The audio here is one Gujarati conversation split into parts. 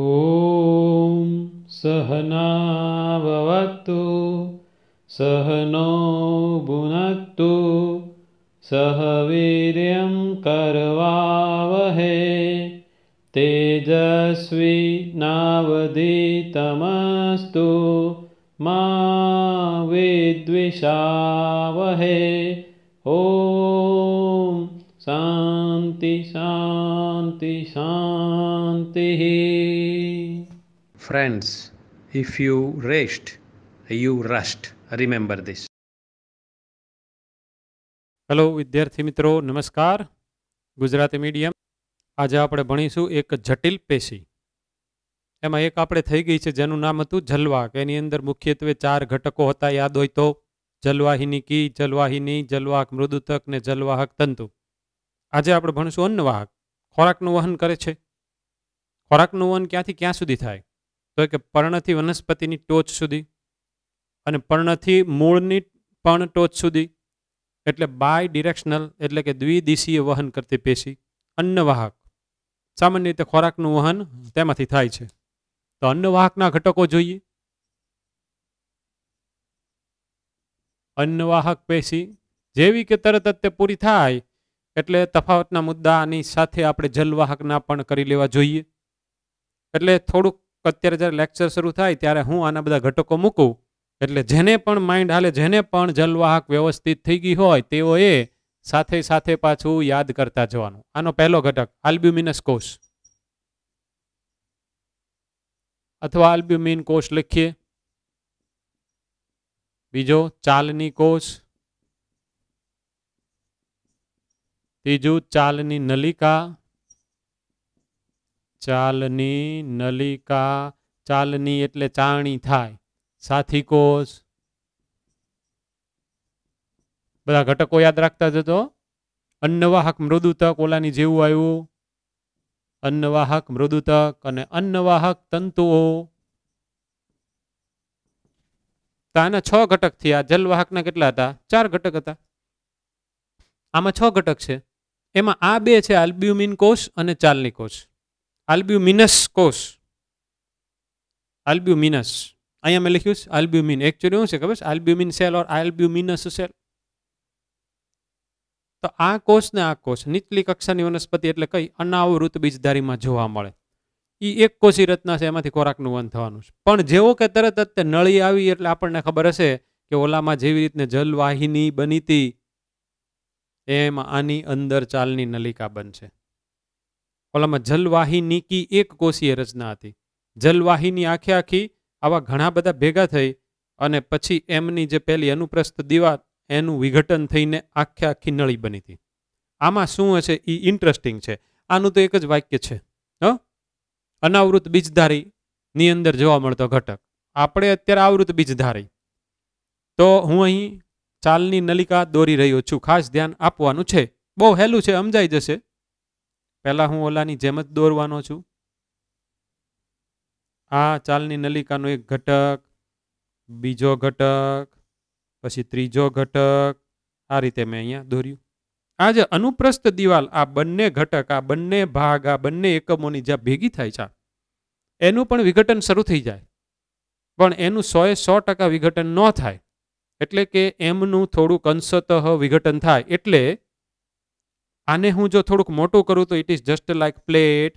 ॐ सहनाववतु सहनो नो भुनक्तु सह वीर्यं तेजस्वी नावधीतमस्तु मा विद्विषावहे ॐ शान्ति शान्ति शान्तिः friends if you rest you rust. Remember this. Hello વિદ્યાર્થી મિત્રો નમસ્કાર ગુજરાતી મીડિયમ આજે આપણે ભણીશું એક જટિલ પેશી એમાં એક આપણે થઈ ગઈ છે જેનું નામ હતું જલવા કે એની અંદર મુખ્યત્વે ચાર ઘટકો હતા યાદ હોય તો જલવાહિની કી જલવાહિની જલવાહક મૃદુતક ને જલવાહક તંતુ આજે આપણે ભણીશું અન્નવાહક ખોરાકનું વહન કરે છે ખોરાકનું વહન ક્યાંથી ક્યાં સુધી થાય તો કે પર્ણથી વનસ્પતિની ટોચ સુધી અને પર્ણથી મૂળની પણ ટોચ સુધી એટલે બાય ડિરેક્શનલ એટલે કે દ્વિદિશીય વહન કરતી પેશી અન્નવાહક સામાન્ય રીતે ખોરાકનું વહન તેમાંથી થાય છે તો અન્નવાહકના ઘટકો જોઈએ અન્નવાહક પેશી જેવી કે તરત જ તે પૂરી થાય એટલે તફાવતના મુદ્દાની સાથે આપણે જલવાહકના પણ કરી લેવા જોઈએ એટલે થોડુંક અત્યારે જ્યારે લેક્ચર શરૂ થાય ત્યારે હું આના બધા ઘટકો મૂકું એટલે જેને પણ માઇન્ડ હાલે જેને પણ જલવાહક વ્યવસ્થિત થઈ ગઈ હોય તેઓએ સાથે સાથે પાછું યાદ કરતા જવાનું આનો પહેલો ઘટક આલ્બ્યુમિનસ કોષ અથવા આલ્બ્યુમિન કોષ લખીએ બીજો ચાલની કોષ ત્રીજું ચાલની નલિકા ચાલની નલિકા ચાલની એટલે ચાણી થાય સાથી કોષ બધા ઘટકો યાદ રાખતા જતો અન્નવાહક મૃદુતક ઓલાની જેવું આવ્યું અન્નવાહક મૃદુતક અને અન્નવાહક તંતુઓ આના છ ઘટક થયા જલવાહકના કેટલા હતા ચાર ઘટક હતા આમાં છ ઘટક છે એમાં આ બે છે આલ્બ્યુમિન કોષ અને ચાલની કોષ આલ્બ્યુમિનસ કોષ આલ્બ્યુમિનસ અહીંયા મેં લખ્યું છે આલ્બ્યુમિન એકચ્યુઅલી શું છે ખબર છે albumin cell or albuminous cell તો આ કોષ ને આ કોષ નીચલી કક્ષાની વનસ્પતિ એટલે કઈ અનાવૃત બીજધારીમાં જોવા મળે એ એક કોષી રચના છે એમાંથી ખોરાકનું વન થવાનું છે પણ જેવો કે તરત જ તે નળી આવી એટલે આપણને ખબર હશે કે ઓલામાં જેવી રીતને જલવાહિની બની હતી એમાં આની અંદર ચાલની નલિકા બનશે ઓલામાં જલવાહિની કી એક કોષીય રચના હતી જલવાહિની આખે આખી આવા ઘણા બધા ભેગા થઈ અને પછી એમની જે પહેલી અનુપ્રસ્થ દીવાલ એનું વિઘટન થઈને આખે આખી નળી બની હતી આમાં શું હશે એ ઇન્ટરેસ્ટિંગ છે આનું તો એક જ વાક્ય છે હ અનાવૃત બીજધારીની અંદર જોવા મળતો ઘટક આપણે અત્યારે આવૃત બીજધારી તો હું અહીં ચાલની નલિકા દોરી રહ્યો છું ખાસ ધ્યાન આપવાનું છે બહુ હેલું છે સમજાઈ જશે પહેલાં હું ઓલાની જેમ જ દોરવાનો છું આ ચાલની નલિકાનો એક ઘટક બીજો ઘટક પછી ત્રીજો ઘટક આ રીતે મેં અહીંયા દોર્યું આ જે અનુપ્રસ્થ દિવાલ આ બંને ઘટક આ બંને ભાગ આ બંને એકમોની જ્યાં ભેગી થાય છે એનું પણ વિઘટન શરૂ થઈ જાય પણ એનું સોએ સો ટકા વિઘટન ન થાય એટલે કે એમનું થોડુંક અંશતઃ વિઘટન થાય એટલે આને હું જો થોડુંક મોટું કરું તો it is just like plate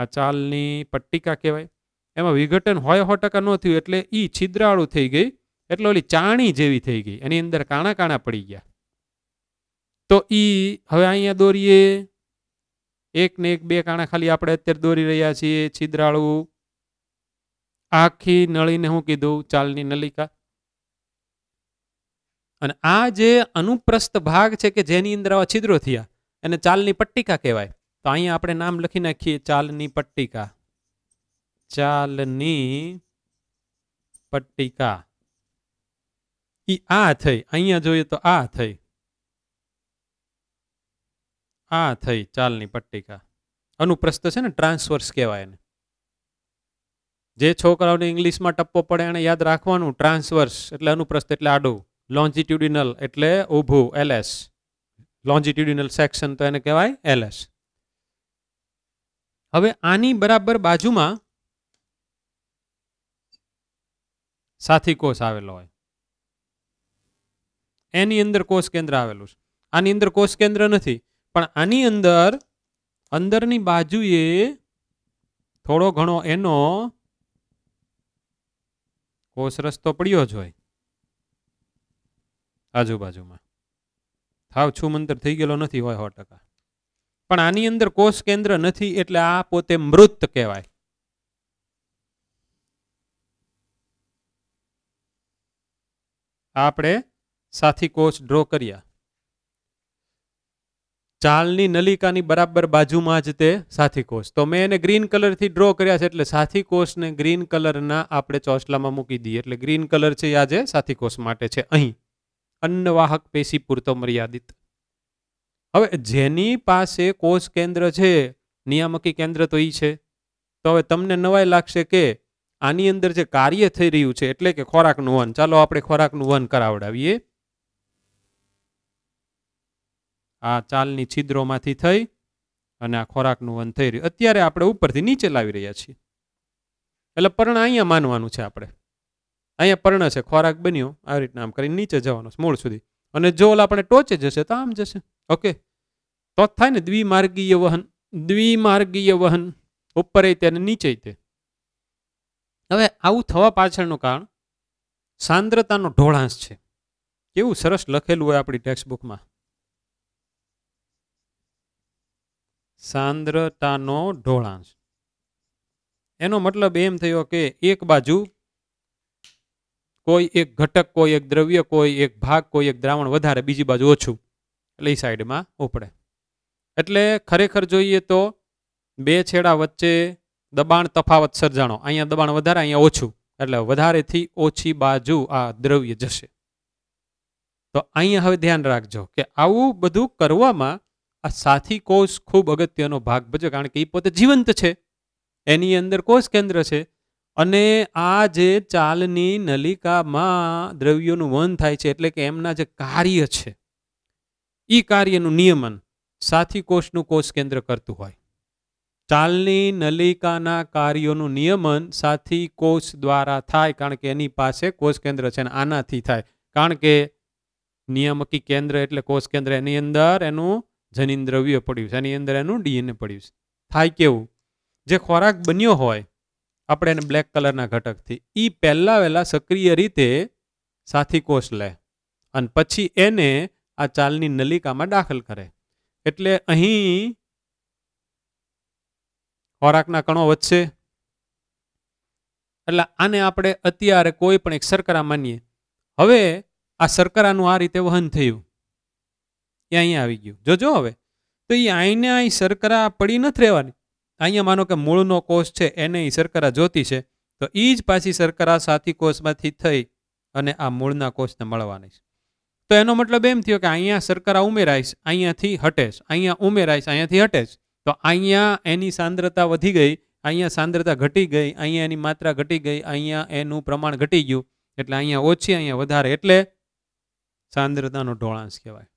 આ ચાલની પટ્ટિકા કહેવાય એમાં વિઘટન હોય હો ટકા ન થયું એટલે ઈ છિદ્રાળું થઈ ગઈ એટલે ઓલી ચાણી જેવી થઈ ગઈ એની અંદર કાણા કાણા પડી ગયા તો ઈ હવે અહીંયા દોરીએ એક ને એક બે કાણા ખાલી આપણે અત્યારે દોરી રહ્યા છીએ છિદ્રાળું આખી નળીને હું કીધું ચાલની નલિકા અને આ જે અનુપ્રસ્થ ભાગ છે કે જેની અંદર આવા છિદ્રો થયા એને ચાલની પટ્ટિકા કહેવાય તો અહીંયા આપણે નામ લખી નાખીએ ચાલની પટ્ટિકા ચાલની પટ્ટિકા ઈ આ થઈ અહીંયા જોઈએ તો આ થઈ આ થઈ ચાલની પટ્ટિકા અનુપ્રસ્થ છે ને ટ્રાન્સવર્સ કહેવાય એને જે છોકરાઓને ઇંગ્લિશમાં ટપ્પો પડે એને યાદ રાખવાનું ટ્રાન્સવર્સ એટલે અનુપ્રસ્થ એટલે આડું લોન્જિટ્યુડિનલ એટલે ઊભું એલએસ લોન્જિટ્યુડિનલ સેક્શન તો એને કહેવાય એલએસ હવે આની બરાબર બાજુમાં સાથી કોષ આવેલો હોય એની અંદર કોષ કેન્દ્ર આવેલું છે આની અંદર કોષ કેન્દ્ર નથી પણ આની અંદર અંદરની બાજુએ થોડો ઘણો એનો કોષ રસ્તો પડ્યો જ હોય આજુબાજુમાં હાવ છૂમંતર થઈ ગયેલો નથી હોય સો ટકા પણ આની અંદર કોષ કેન્દ્ર નથી એટલે આ પોતે મૃત કહેવાય આપણે સાથી કોષ ડ્રો કર્યા ચાલની નલિકાની બરાબર બાજુમાં જ તે સાથી કોષ તો મેં એને ગ્રીન કલરથી ડ્રો કર્યા છે એટલે સાથી કોષને ગ્રીન કલરના આપણે ચોસલામાં મૂકી દઈએ એટલે ગ્રીન કલર છે આજે સાથી કોષ માટે છે અહીં અન્નવાહક પેશી પૂરતો મર્યાદિત હવે જેની પાસે કોષ કેન્દ્ર છે નિયામકી કેન્દ્ર તો એ છે તો હવે તમને નવાઈ લાગશે કે આની અંદર જે કાર્ય થઈ રહ્યું છે એટલે કે ખોરાકનું વન ચાલો આપણે ખોરાકનું વન કરાવડાવીએ આ ચાલની છિદ્રોમાંથી થઈ અને આ ખોરાકનું વન થઈ રહ્યું અત્યારે આપણે ઉપરથી નીચે લાવી રહ્યા છીએ એટલે પર્ણ અહીંયા માનવાનું છે આપણે અહીંયા પર્ણ છે ખોરાક બન્યો આ રીતના આમ કરીને નીચે જવાનો મૂળ સુધી અને જો ઓલા આપણે ટોચે જશે તો આમ જશે ઓકે તો થાય ને દ્વિમાર્ગીય વહન દ્વિમાર્ગીય વહન ઉપર તે અને નીચે તે હવે આવું થવા પાછળનું કારણ સાંદ્રતાનો ઢોળાંશ છે કેવું સરસ લખેલું હોય આપણી ટેક્સ્ટબુકમાં સાંદ્રતાનો ઢોળાંશ એનો મતલબ એમ થયો કે એક બાજુ કોઈ એક ઘટક કોઈ એક દ્રવ્ય કોઈ એક ભાગ કોઈ એક દ્રાવણ વધારે બીજી બાજુ ઓછું એટલે એ સાઈડમાં ઉપડે એટલે ખરેખર જોઈએ તો બે છેડા વચ્ચે દબાણ તફાવત સર્જાણો અહીંયા દબાણ વધારે અહીંયા ઓછું એટલે વધારેથી ઓછી બાજુ આ દ્રવ્ય જશે તો અહીંયા હવે ધ્યાન રાખજો કે આવું બધું કરવામાં આ સાથી કોષ ખૂબ અગત્યનો ભાગ ભજવે કારણ કે એ પોતે જીવંત છે એની અંદર કોષ કેન્દ્ર છે અને આ જે ચાલની નલિકામાં દ્રવ્યોનું વહન થાય છે એટલે કે એમના જે કાર્ય છે એ કાર્યનું નિયમન સાથી કોષનું કોષ કેન્દ્ર કરતું હોય ચાલની નલિકાના કાર્યોનું નિયમન સાથી કોષ દ્વારા થાય કારણ કે એની પાસે કોષ કેન્દ્ર છે અને આનાથી થાય કારણ કે નિયમકી કેન્દ્ર એટલે કોષ કેન્દ્ર એની અંદર એનું જનીન દ્રવ્ય પડ્યું છે એની અંદર એનું ડીએનએ પડ્યું છે થાય કેવું જે ખોરાક બન્યો હોય આપણે એને બ્લેક કલરના ઘટકથી એ પહેલાં વહેલાં સક્રિય રીતે સાથી કોષ લે અને પછી એને આ ચાલની નલિકામાં દાખલ કરે એટલે અહીં ખોરાકના કણો વધશે એટલે આને આપણે અત્યારે કોઈ પણ એક શર્કરા માનીએ હવે આ શર્કરાનું આ રીતે વહન થયું એ અહીં આવી ગયું જોજો હવે તો એ અહીંને અહીં શર્કરા પડી નથી રહેવાની અહીંયા માનો કે મૂળનો કોષ છે એને શર્કરા જોતી છે તો એ જ પાછી શર્કરા સાથી કોષમાંથી થઈ અને આ મૂળના કોષને મળવાની છે તો એનો મતલબ એમ થયો કે અહીંયા શર્કરા ઉમેરાઈશ અહીંયાથી હટેશ અહીંયા ઉમેરાઈશ અહીંયાથી હટેશ તો અહીંયા એની સાંદ્રતા વધી ગઈ અહીંયા સાંદ્રતા ઘટી ગઈ અહીંયા એની માત્રા ઘટી ગઈ અહીંયા એનું પ્રમાણ ઘટી ગયું એટલે અહીંયા ઓછી અહીંયા વધારે એટલે સાંદ્રતાનો ઢોળાંશ કહેવાય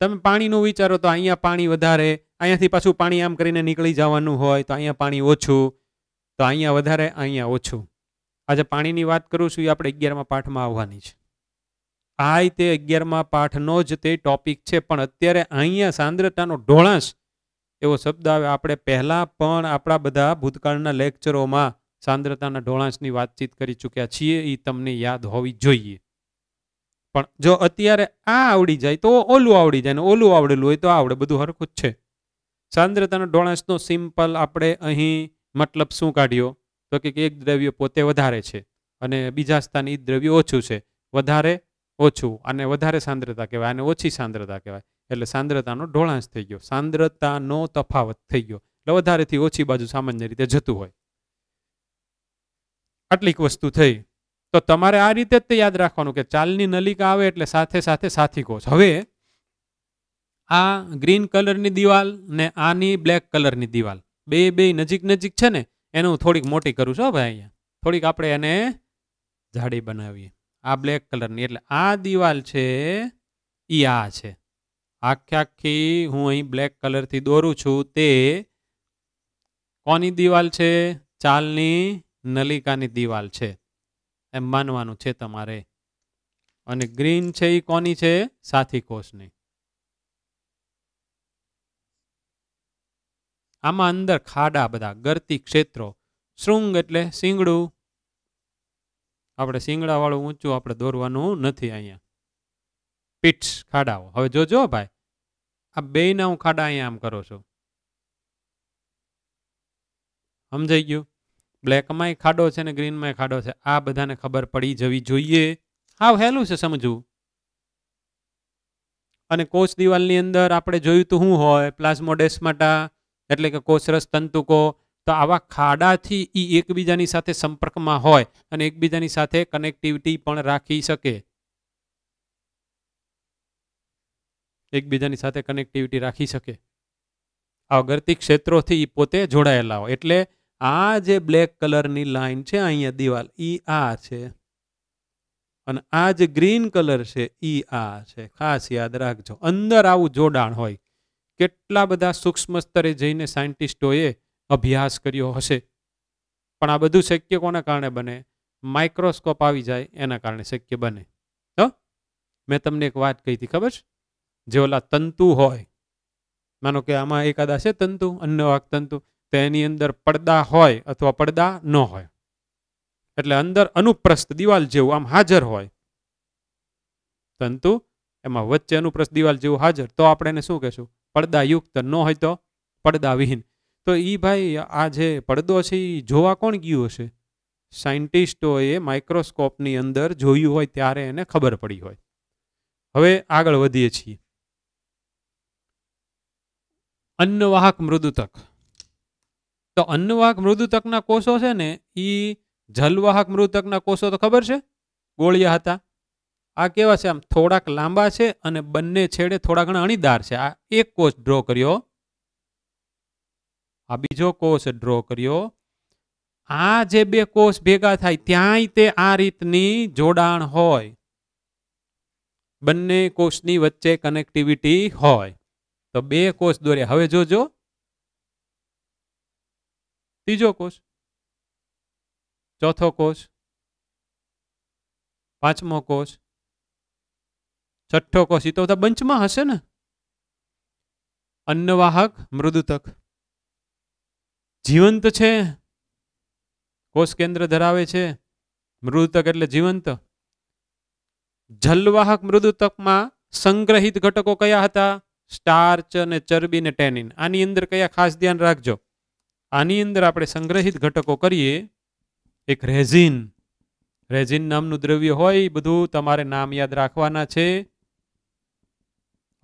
તમે પાણીનું વિચારો તો અહીંયા પાણી વધારે અહીંયાથી પાછું પાણી આમ કરીને નીકળી જવાનું હોય તો અહીંયા પાણી ઓછું તો અહીંયા વધારે અહીંયા ઓછું આજે પાણીની વાત કરું છું એ આપણે અગિયારમાં પાઠમાં આવવાની છે આ તે અગિયારમાં પાઠનો જ તે ટોપિક છે પણ અત્યારે અહીંયા સાંદ્રતાનો ઢોળાશ એવો શબ્દ આવે આપણે પહેલાં પણ આપણા બધા ભૂતકાળના લેક્ચરોમાં સાંદ્રતાના ઢોળાશની વાતચીત કરી ચૂક્યા છીએ એ તમને યાદ હોવી જોઈએ પણ જો અત્યારે આ આવડી જાય તો ઓલું આવડી જાય ને ઓલું આવડેલું હોય તો આવડે બધું હરખું જ છે સાંદ્રતાનો ઢોળાંશનો સિમ્પલ આપણે અહીં મતલબ શું કાઢ્યો તો કે એક દ્રવ્ય પોતે વધારે છે અને બીજા સ્થાને એ દ્રવ્ય ઓછું છે વધારે ઓછું અને વધારે સાંદ્રતા કહેવાય અને ઓછી સાંદ્રતા કહેવાય એટલે સાંદ્રતાનો ઢોળાંશ થઈ ગયો સાંદ્રતાનો તફાવત થઈ ગયો એટલે વધારેથી ઓછી બાજુ સામાન્ય રીતે જતું હોય આટલીક વસ્તુ થઈ તો તમારે આ રીતે જ તે યાદ રાખવાનું કે ચાલની નલિકા આવે એટલે સાથે સાથે સાથિકો હવે આ ગ્રીન કલરની દિવાલ ને આની બ્લેક કલરની દિવાલ બે બે નજીક નજીક છે ને એને હું થોડીક મોટી કરું છું ભાઈ અહીંયા થોડીક આપણે એને જાડી બનાવીએ આ બ્લેક કલરની એટલે આ દિવાલ છે એ આ છે આખી આખી હું અહીં બ્લેક કલરથી દોરું છું તે કોની દિવાલ છે ચાલની નલિકાની દિવાલ છે એમ માનવાનું છે તમારે અને ગ્રીન છે એ કોની છે સાથી કોષની આમાં અંદર ખાડા બધા ગરતી ક્ષેત્રો શૃંગ એટલે શિંગડું આપણે શિંગડાવાળું ઊંચું આપણે દોરવાનું નથી અહીંયા પીટ્સ ખાડાઓ હવે જોજો ભાઈ આ બેયના હું ખાડા અહીંયા આમ કરો છો સમજાઈ ગયું બ્લેકમાંય ખાડો છે ને ગ્રીનમાંય ખાડો છે આ બધાને ખબર પડી જવી જોઈએ હાવ હેલું છે સમજવું અને કોચ દિવાલની અંદર આપણે જોયું તો શું હોય પ્લાઝમોડેસ્માટા એટલે કે કોષરસ તંતુકો તો આવા ખાડાથી એ એકબીજાની સાથે સંપર્કમાં હોય અને એકબીજાની સાથે કનેક્ટિવિટી પણ રાખી શકે એકબીજાની સાથે કનેક્ટિવિટી રાખી શકે આ ક્ષેત્રોથી પોતે જોડાયેલા હોય એટલે આ જે બ્લેક કલરની લાઈન છે અહીંયા દિવાલ ઈ આ છે અને આ જે ગ્રીન કલર છે ઈ આ છે ખાસ યાદ રાખજો અંદર આવું જોડાણ હોય કેટલા બધા સૂક્ષ્મ સ્તરે જઈને સાયન્ટિસ્ટોએ અભ્યાસ કર્યો હશે પણ આ બધું શક્ય કોના કારણે બને માઇક્રોસ્કોપ આવી જાય એના કારણે શક્ય બને હ મેં તમને એક વાત કહી હતી ખબર છે જે ઓલા તંતુ હોય માનો કે આમાં એકાદા છે તંતુ અન્નવાક તંતુ તો એની અંદર પડદા હોય અથવા પડદા ન હોય એટલે અંદર અનુપ્રસ્થ દિવાલ જેવું આમ હાજર હોય તંતુ એમાં વચ્ચે અનુપ્રસ્થ દિવાલ જેવું હાજર તો આપણે એને શું કહેશું પડદાયુક્ત ન હોય તો પડદાવિહીન તો એ ભાઈ આ જે પડદો છે એ જોવા કોણ ગયું હશે સાયન્ટિસ્ટોએ માઇક્રોસ્કોપની અંદર જોયું હોય ત્યારે એને ખબર પડી હોય હવે આગળ વધીએ છીએ અન્નવાહક મૃદુતક તો અન્નવાહક મૃદુતકના કોષો છે ને એ જલવાહક મૃદુતકના કોષો તો ખબર છે ગોળિયા હતા આ કેવા છે આમ થોડાક લાંબા છે અને બંને છેડે થોડા ઘણા અણીદાર છે આ એક કોષ ડ્રો કર્યો આ બીજો કોષ ડ્રો કર્યો આ જે બે કોષ ભેગા થાય ત્યાંય તે આ રીતની જોડાણ હોય બંને કોષની વચ્ચે કનેક્ટિવિટી હોય તો બે કોષ દોરે હવે જોજો ત્રીજો કોષ ચોથો કોષ પાંચમો કોષ છઠ્ઠો કો સીતો તો બંચમાં હશે ને અન્નવાહક મૃદુતક જીવંત છે કોષ કેન્દ્ર ધરાવે છે મૃદુતક એટલે જીવંત જલવાહક મૃદુતકમાં સંગ્રહિત ઘટકો કયા હતા સ્ટાર્ચ અને ચરબી ને ટેનિન આની અંદર કયા ખાસ ધ્યાન રાખજો આની અંદર આપણે સંગ્રહિત ઘટકો કરીએ એક રેઝિન રેઝિન નામનું દ્રવ્ય હોય બધું તમારે નામ યાદ રાખવાના છે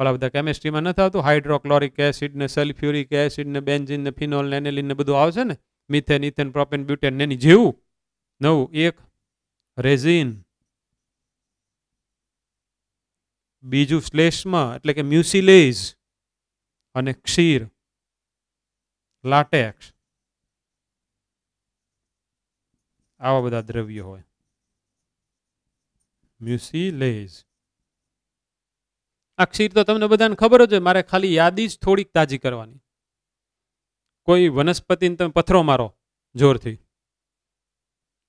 ઓલા બધા કેમેસ્ટ્રીમાં નથી આવતું હાઇડ્રોક્લોરિક એસિડ ને સલ્ફ્યુરિક એસિડ ને બેન્ઝિન ને ફિનોલ ને એનેલિન ને બધું આવશે ને મિથેન ઇથેન પ્રોપેન બ્યુટેન ને એની જેવું નવું એક રેઝિન બીજું શ્લેષ્મ એટલે કે મ્યુસિલેજ અને ક્ષીર લાટેક્સ આવા બધા દ્રવ્યો હોય મ્યુસિલેઝ આ ક્ષીર તો તમને બધાને ખબર જ હોય મારે ખાલી યાદી જ થોડીક તાજી કરવાની કોઈ વનસ્પતિને તમે પથરો મારો જોરથી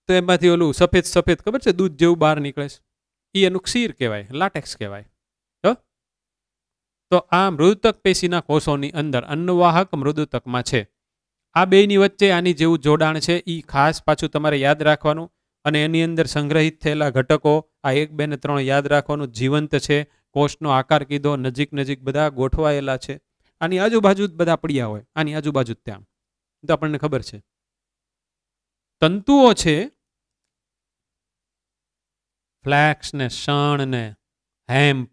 તો એમાંથી ઓલું સફેદ સફેદ ખબર છે દૂધ જેવું બહાર નીકળે છે એ એનું ક્ષીર કહેવાય લાટેક્સ કહેવાય તો આ મૃદુતક પેશીના કોષોની અંદર અન્નવાહક મૃદુતકમાં છે આ બેની વચ્ચે આની જેવું જોડાણ છે એ ખાસ પાછું તમારે યાદ રાખવાનું અને એની અંદર સંગ્રહિત થયેલા ઘટકો આ એક બે ને ત્રણ યાદ રાખવાનું જીવંત છે કોષનો આકાર કીધો નજીક નજીક બધા ગોઠવાયેલા છે આની આજુબાજુ જ બધા પડ્યા હોય આની આજુબાજુ ત્યાં તો આપણને ખબર છે તંતુઓ છે ફ્લેક્સ ને શણ ને હેમ્પ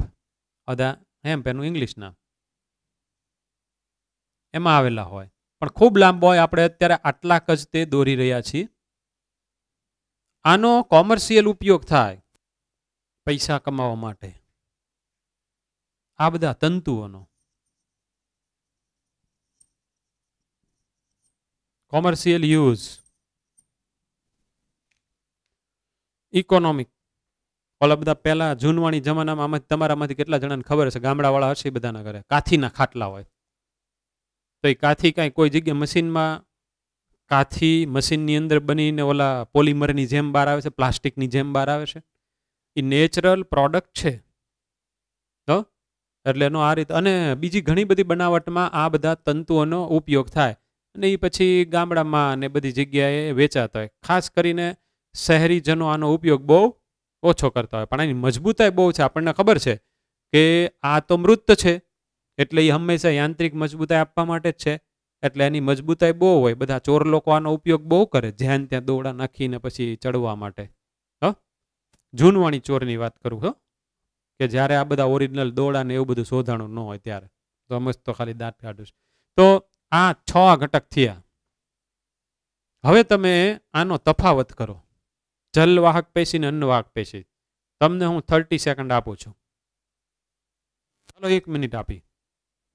બધા હેમ્પ એનું ઇંગ્લિશ નામ એમાં આવેલા હોય પણ ખૂબ લાંબો હોય આપણે અત્યારે આટલાક જ તે દોરી રહ્યા છીએ આનો કોમર્શિયલ ઉપયોગ થાય પૈસા કમાવા માટે આ બધા તંતુઓનો કોમર્શિયલ યુઝ ઇકોનોમિક ઓલા બધા પહેલા જૂનવાણી જમાનામાં આમાં તમારામાંથી કેટલા જણાને ખબર છે ગામડાવાળા હશે બધાના ઘરે કાથીના ખાટલા હોય તો એ કાથી કાંઈ કોઈ જગ્યાએ મશીનમાં કાથી મશીનની અંદર બનીને ઓલા પોલિમરની જેમ બહાર આવે છે પ્લાસ્ટિકની જેમ બહાર આવે છે એ નેચરલ પ્રોડક્ટ છે તો એટલે એનો આ રીત અને બીજી ઘણી બધી બનાવટમાં આ બધા તંતુઓનો ઉપયોગ થાય અને એ પછી ગામડામાં ને બધી જગ્યાએ વેચાતા હોય ખાસ કરીને શહેરીજનો આનો ઉપયોગ બહુ ઓછો કરતા હોય પણ આની મજબૂતાઈ બહુ છે આપણને ખબર છે કે આ તો મૃત છે એટલે એ હંમેશા યાંત્રિક મજબૂતાઈ આપવા માટે જ છે એટલે એની મજબૂતાઈ બહુ હોય બધા ચોર લોકો આનો ઉપયોગ બહુ કરે જ્યાં ત્યાં દોડા નાખીને પછી ચડવા માટે હ જૂનવાણી ચોરની વાત કરું છું કે જ્યારે આ બધા ઓરિજિનલ દોડા ને એવું બધું શોધાણું ન હોય ત્યારે તો અમે તો ખાલી દાંત કાઢું તો આ છ ઘટક થયા હવે તમે આનો તફાવત કરો જલવાહક પેશી ને અન્નવાહક પેશી તમને હું થર્ટી સેકન્ડ આપું છું ચાલો એક મિનિટ આપી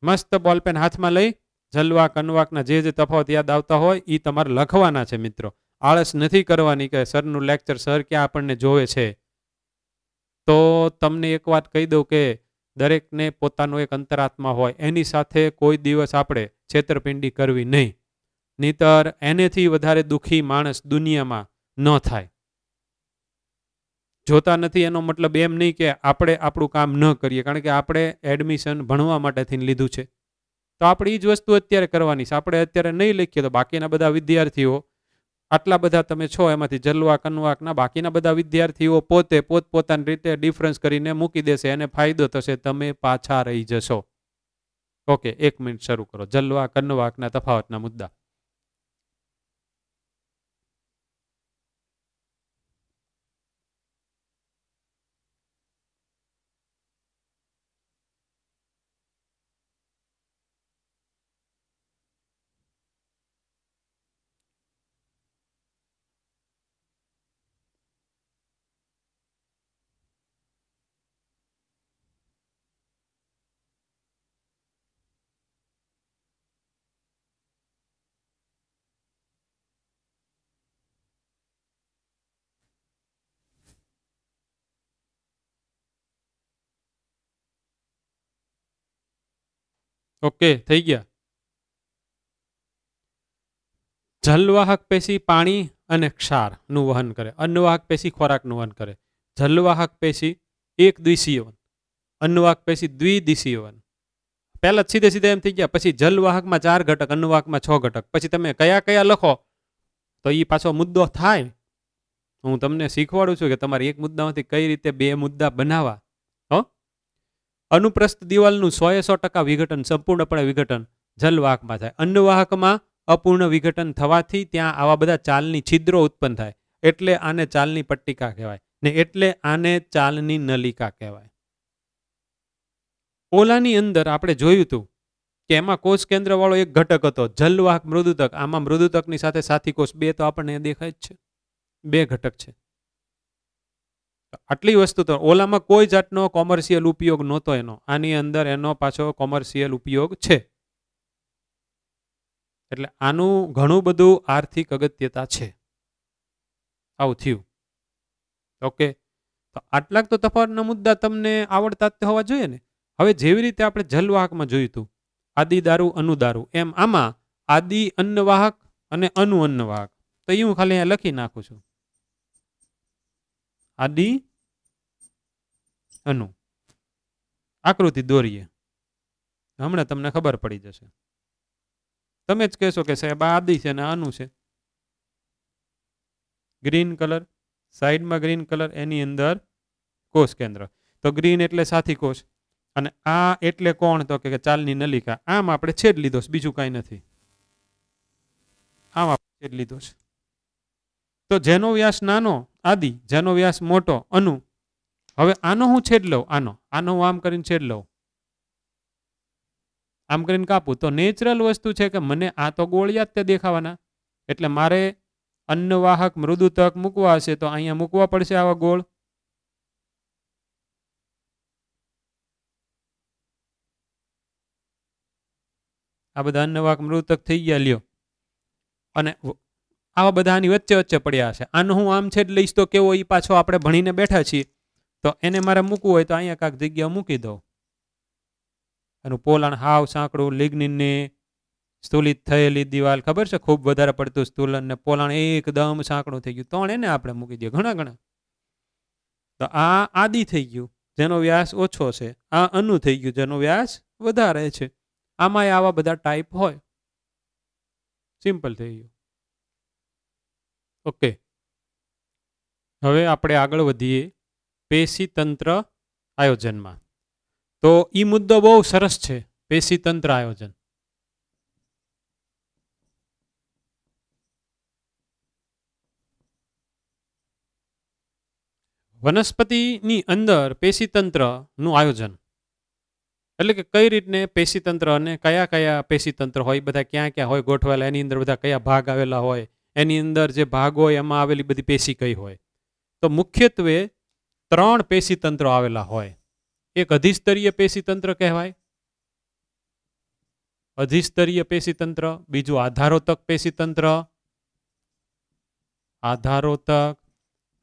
મસ્ત બોલપેન હાથમાં લઈ જલવાક અન્વાકના જે જે તફાવત યાદ આવતા હોય એ તમારે લખવાના છે મિત્રો આળસ નથી કરવાની કે સરનું લેક્ચર સર ક્યાં આપણને જોવે છે તો તમને એક વાત કહી દઉં કે દરેકને પોતાનો એક અંતરાત્મા હોય એની સાથે કોઈ દિવસ આપણે છેતરપિંડી કરવી નહીં નહીતર એનેથી વધારે દુઃખી માણસ દુનિયામાં ન થાય જોતા નથી એનો મતલબ એમ નહીં કે આપણે આપણું કામ ન કરીએ કારણ કે આપણે એડમિશન ભણવા માટેથી લીધું છે તો આપણે એ જ વસ્તુ અત્યારે કરવાની છે આપણે અત્યારે નહીં લખીએ તો બાકીના બધા વિદ્યાર્થીઓ આટલા બધા તમે છો એમાંથી જલવા કનવાકના બાકીના બધા વિદ્યાર્થીઓ પોતે પોતપોતાની રીતે ડિફરન્સ કરીને મૂકી દેશે એને ફાયદો થશે તમે પાછા રહી જશો ઓકે એક મિનિટ શરૂ કરો જલવા કનવાકના તફાવતના મુદ્દા ઓકે થઈ ગયા જલવાહક પેશી પાણી અને ક્ષારનું વહન કરે અન્નવાહક પેશી ખોરાકનું વહન કરે જલવાહક પેશી એક દ્વિશીય અન્નવાહક પેશી દ્વિદિશીય પહેલાં સીધે સીધે એમ થઈ ગયા પછી જલવાહકમાં ચાર ઘટક અન્નવાહકમાં છ ઘટક પછી તમે કયા કયા લખો તો એ પાછો મુદ્દો થાય હું તમને શીખવાડું છું કે તમારે એક મુદ્દામાંથી કઈ રીતે બે મુદ્દા બનાવવા અનુપ્રસ્થ દિવાલનું સોએ સો ટકા વિઘટન સંપૂર્ણપણે વિઘટન જલવાહકમાં થાય અન્નવાહકમાં અપૂર્ણ વિઘટન થવાથી ત્યાં આવા બધા ચાલની છિદ્રો ઉત્પન્ન થાય એટલે આને ચાલની પટ્ટિકા કહેવાય ને એટલે આને ચાલની નલિકા કહેવાય ઓલાની અંદર આપણે જોયું હતું કે એમાં કોષ કેન્દ્રવાળો એક ઘટક હતો જલવાહક મૃદુતક આમાં મૃદુતકની સાથે સાથી કોષ બે તો આપણને દેખાય જ છે બે ઘટક છે આટલી વસ્તુ તો ઓલામાં કોઈ જાતનો કોમર્શિયલ ઉપયોગ નહોતો એનો આની અંદર એનો પાછો કોમર્શિયલ ઉપયોગ છે એટલે આનું ઘણું બધું આર્થિક અગત્યતા છે આવું થયું ઓકે તો આટલાક તો તફાવતના મુદ્દા તમને આવડતા જ હોવા જોઈએ ને હવે જેવી રીતે આપણે જલવાહકમાં જોયું હતું આદિ દારૂ અનુદારૂ એમ આમાં આદિ અન્નવાહક અને અનુ અન્નવાહક તો એ હું ખાલી અહીંયા લખી નાખું છું આદિ એનું આકૃતિ દોરીએ હમણાં તમને ખબર પડી જશે તમે જ કહેશો કે સાહેબ આ આદિ છે ને આનું છે ગ્રીન કલર સાઈડમાં ગ્રીન કલર એની અંદર કોષ કેન્દ્ર તો ગ્રીન એટલે સાથી કોષ અને આ એટલે કોણ તો કે ચાલની નલિકા આમ આપણે છેદ લીધો છે બીજું કાંઈ નથી આમ આપણે છેદ લીધો છે તો જેનો વ્યાસ નાનો આદિ જેનો વ્યાસ મોટો અનુ હવે આનો હું છેદ લઉં આનો આનો હું આમ કરીને છેદ લઉં આમ કરીને કાપું તો નેચરલ વસ્તુ છે કે મને આ તો ગોળિયા જ તે દેખાવાના એટલે મારે અન્નવાહક મૃદુ તક મૂકવા હશે તો અહીંયા મૂકવા પડશે આવા ગોળ આ બધા અન્નવાહક મૃતક થઈ ગયા લ્યો અને આવા બધાની વચ્ચે વચ્ચે પડ્યા હશે આનો હું આમ છેદ લઈશ તો કેવો એ પાછો આપણે ભણીને બેઠા છીએ તો એને મારે મૂકવું હોય તો અહીંયા કાંક જગ્યા મૂકી દો એનું પોલાણ હાવ સાંકડું લિગ્નિનની સ્થુલિત થયેલી દિવાલ ખબર છે ખૂબ વધારે પડતું સ્થુલન ને પોલાણ એકદમ સાંકડું થઈ ગયું ત્રણ એને આપણે મૂકી દઈએ ઘણા ઘણા તો આ આદિ થઈ ગયું જેનો વ્યાસ ઓછો છે આ અનુ થઈ ગયું જેનો વ્યાસ વધારે છે આમાં આવા બધા ટાઈપ હોય સિમ્પલ થઈ ગયું ઓકે હવે આપણે આગળ વધીએ પેશીતંત્ર આયોજનમાં તો એ મુદ્દો બહુ સરસ છે પેશીતંત્ર આયોજન વનસ્પતિની અંદર પેશીતંત્રનું આયોજન એટલે કે કઈ રીતને પેશીતંત્ર અને કયા કયા પેશીતંત્ર હોય બધા ક્યાં ક્યાં હોય ગોઠવાયેલા એની અંદર બધા કયા ભાગ આવેલા હોય એની અંદર જે ભાગ હોય એમાં આવેલી બધી પેશી કઈ હોય તો મુખ્યત્વે ત્રણ પેશીતંત્રો આવેલા હોય એક અધિસ્તરીય પેશીતંત્ર કહેવાય અધિસ્તરીય પેશીતંત્ર બીજું આધારોતક પેશીતંત્ર આધારોતક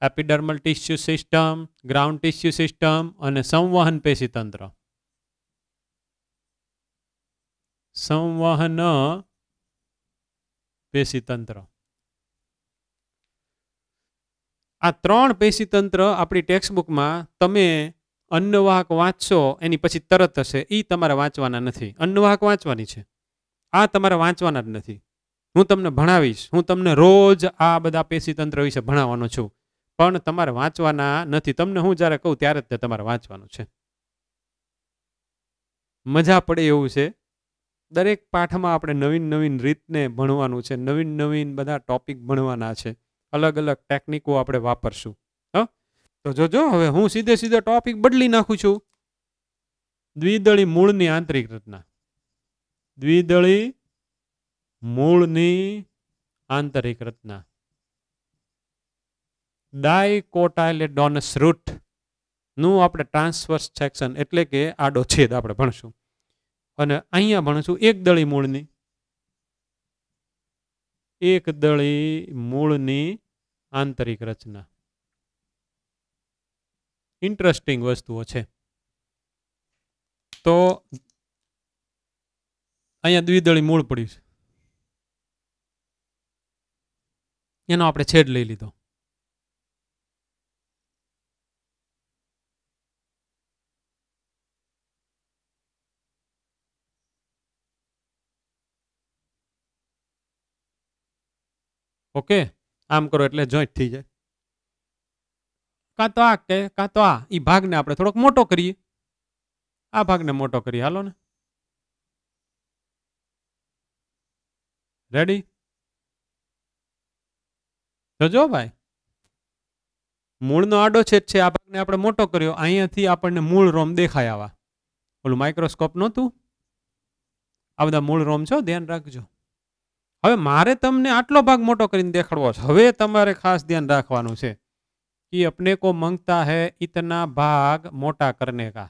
epidermal tissue system ground tissue system અને સંવહન પેશીતંત્ર સંવહન પેશીતંત્ર આ ત્રણ પેશીતંત્ર આપણી ટેક્સ્ટબુકમાં તમે અન્નવાહક વાંચશો એની પછી તરત હશે એ તમારે વાંચવાના નથી અન્નવાહક વાંચવાની છે આ તમારે વાંચવાના જ નથી હું તમને ભણાવીશ હું તમને રોજ આ બધા પેશીતંત્ર વિશે ભણાવવાનો છું પણ તમારે વાંચવાના નથી તમને હું જ્યારે કહું ત્યારે જ તે તમારે વાંચવાનું છે મજા પડે એવું છે દરેક પાઠમાં આપણે નવીન નવીન રીતને ભણવાનું છે નવીન નવીન બધા ટોપિક ભણવાના છે અલગ અલગ ટેકનિકો આપણે વાપરશું હા તો જોજો હવે હું સીધે સીધે ટોપિક બદલી નાખું છું દ્વિદળી મૂળની આંતરિક રચના દ્વિદળી મૂળની આંતરિક રચના ડાયકોટાઇલેડોનસ રૂટ નું આપણે ટ્રાન્સવર્સ સેક્શન એટલે કે આડો છેદ આપણે ભણશું અને અહીંયા ભણશું એક દળી મૂળની એક દળી મૂળની આંતરિક રચના ઇન્ટરેસ્ટિંગ વસ્તુઓ છે તો અહીંયા દ્વિદળી મૂળ પડ્યું છે એનો આપણે છેડ લઈ લીધો ઓકે આમ કરો એટલે જોઈન્ટ થઈ જાય કાં તો આ કે કાં તો આ એ ભાગને આપણે થોડોક મોટો કરીએ આ ભાગને મોટો કરીએ હાલો ને રેડી જોજો ભાઈ મૂળનો આડો છેદ છે આ ભાગને આપણે મોટો કર્યો અહીંયાથી આપણને મૂળ રોમ દેખાય આવા ઓલું માઇક્રોસ્કોપ નહોતું આ બધા મૂળ રોમ છો ધ્યાન રાખજો હવે મારે તમને આટલો ભાગ મોટો કરીને દેખાડવો છે હવે તમારે ખાસ ધ્યાન રાખવાનું છે કે અપને કો મંગતા હે ઇતના ભાગ મોટા કરને કા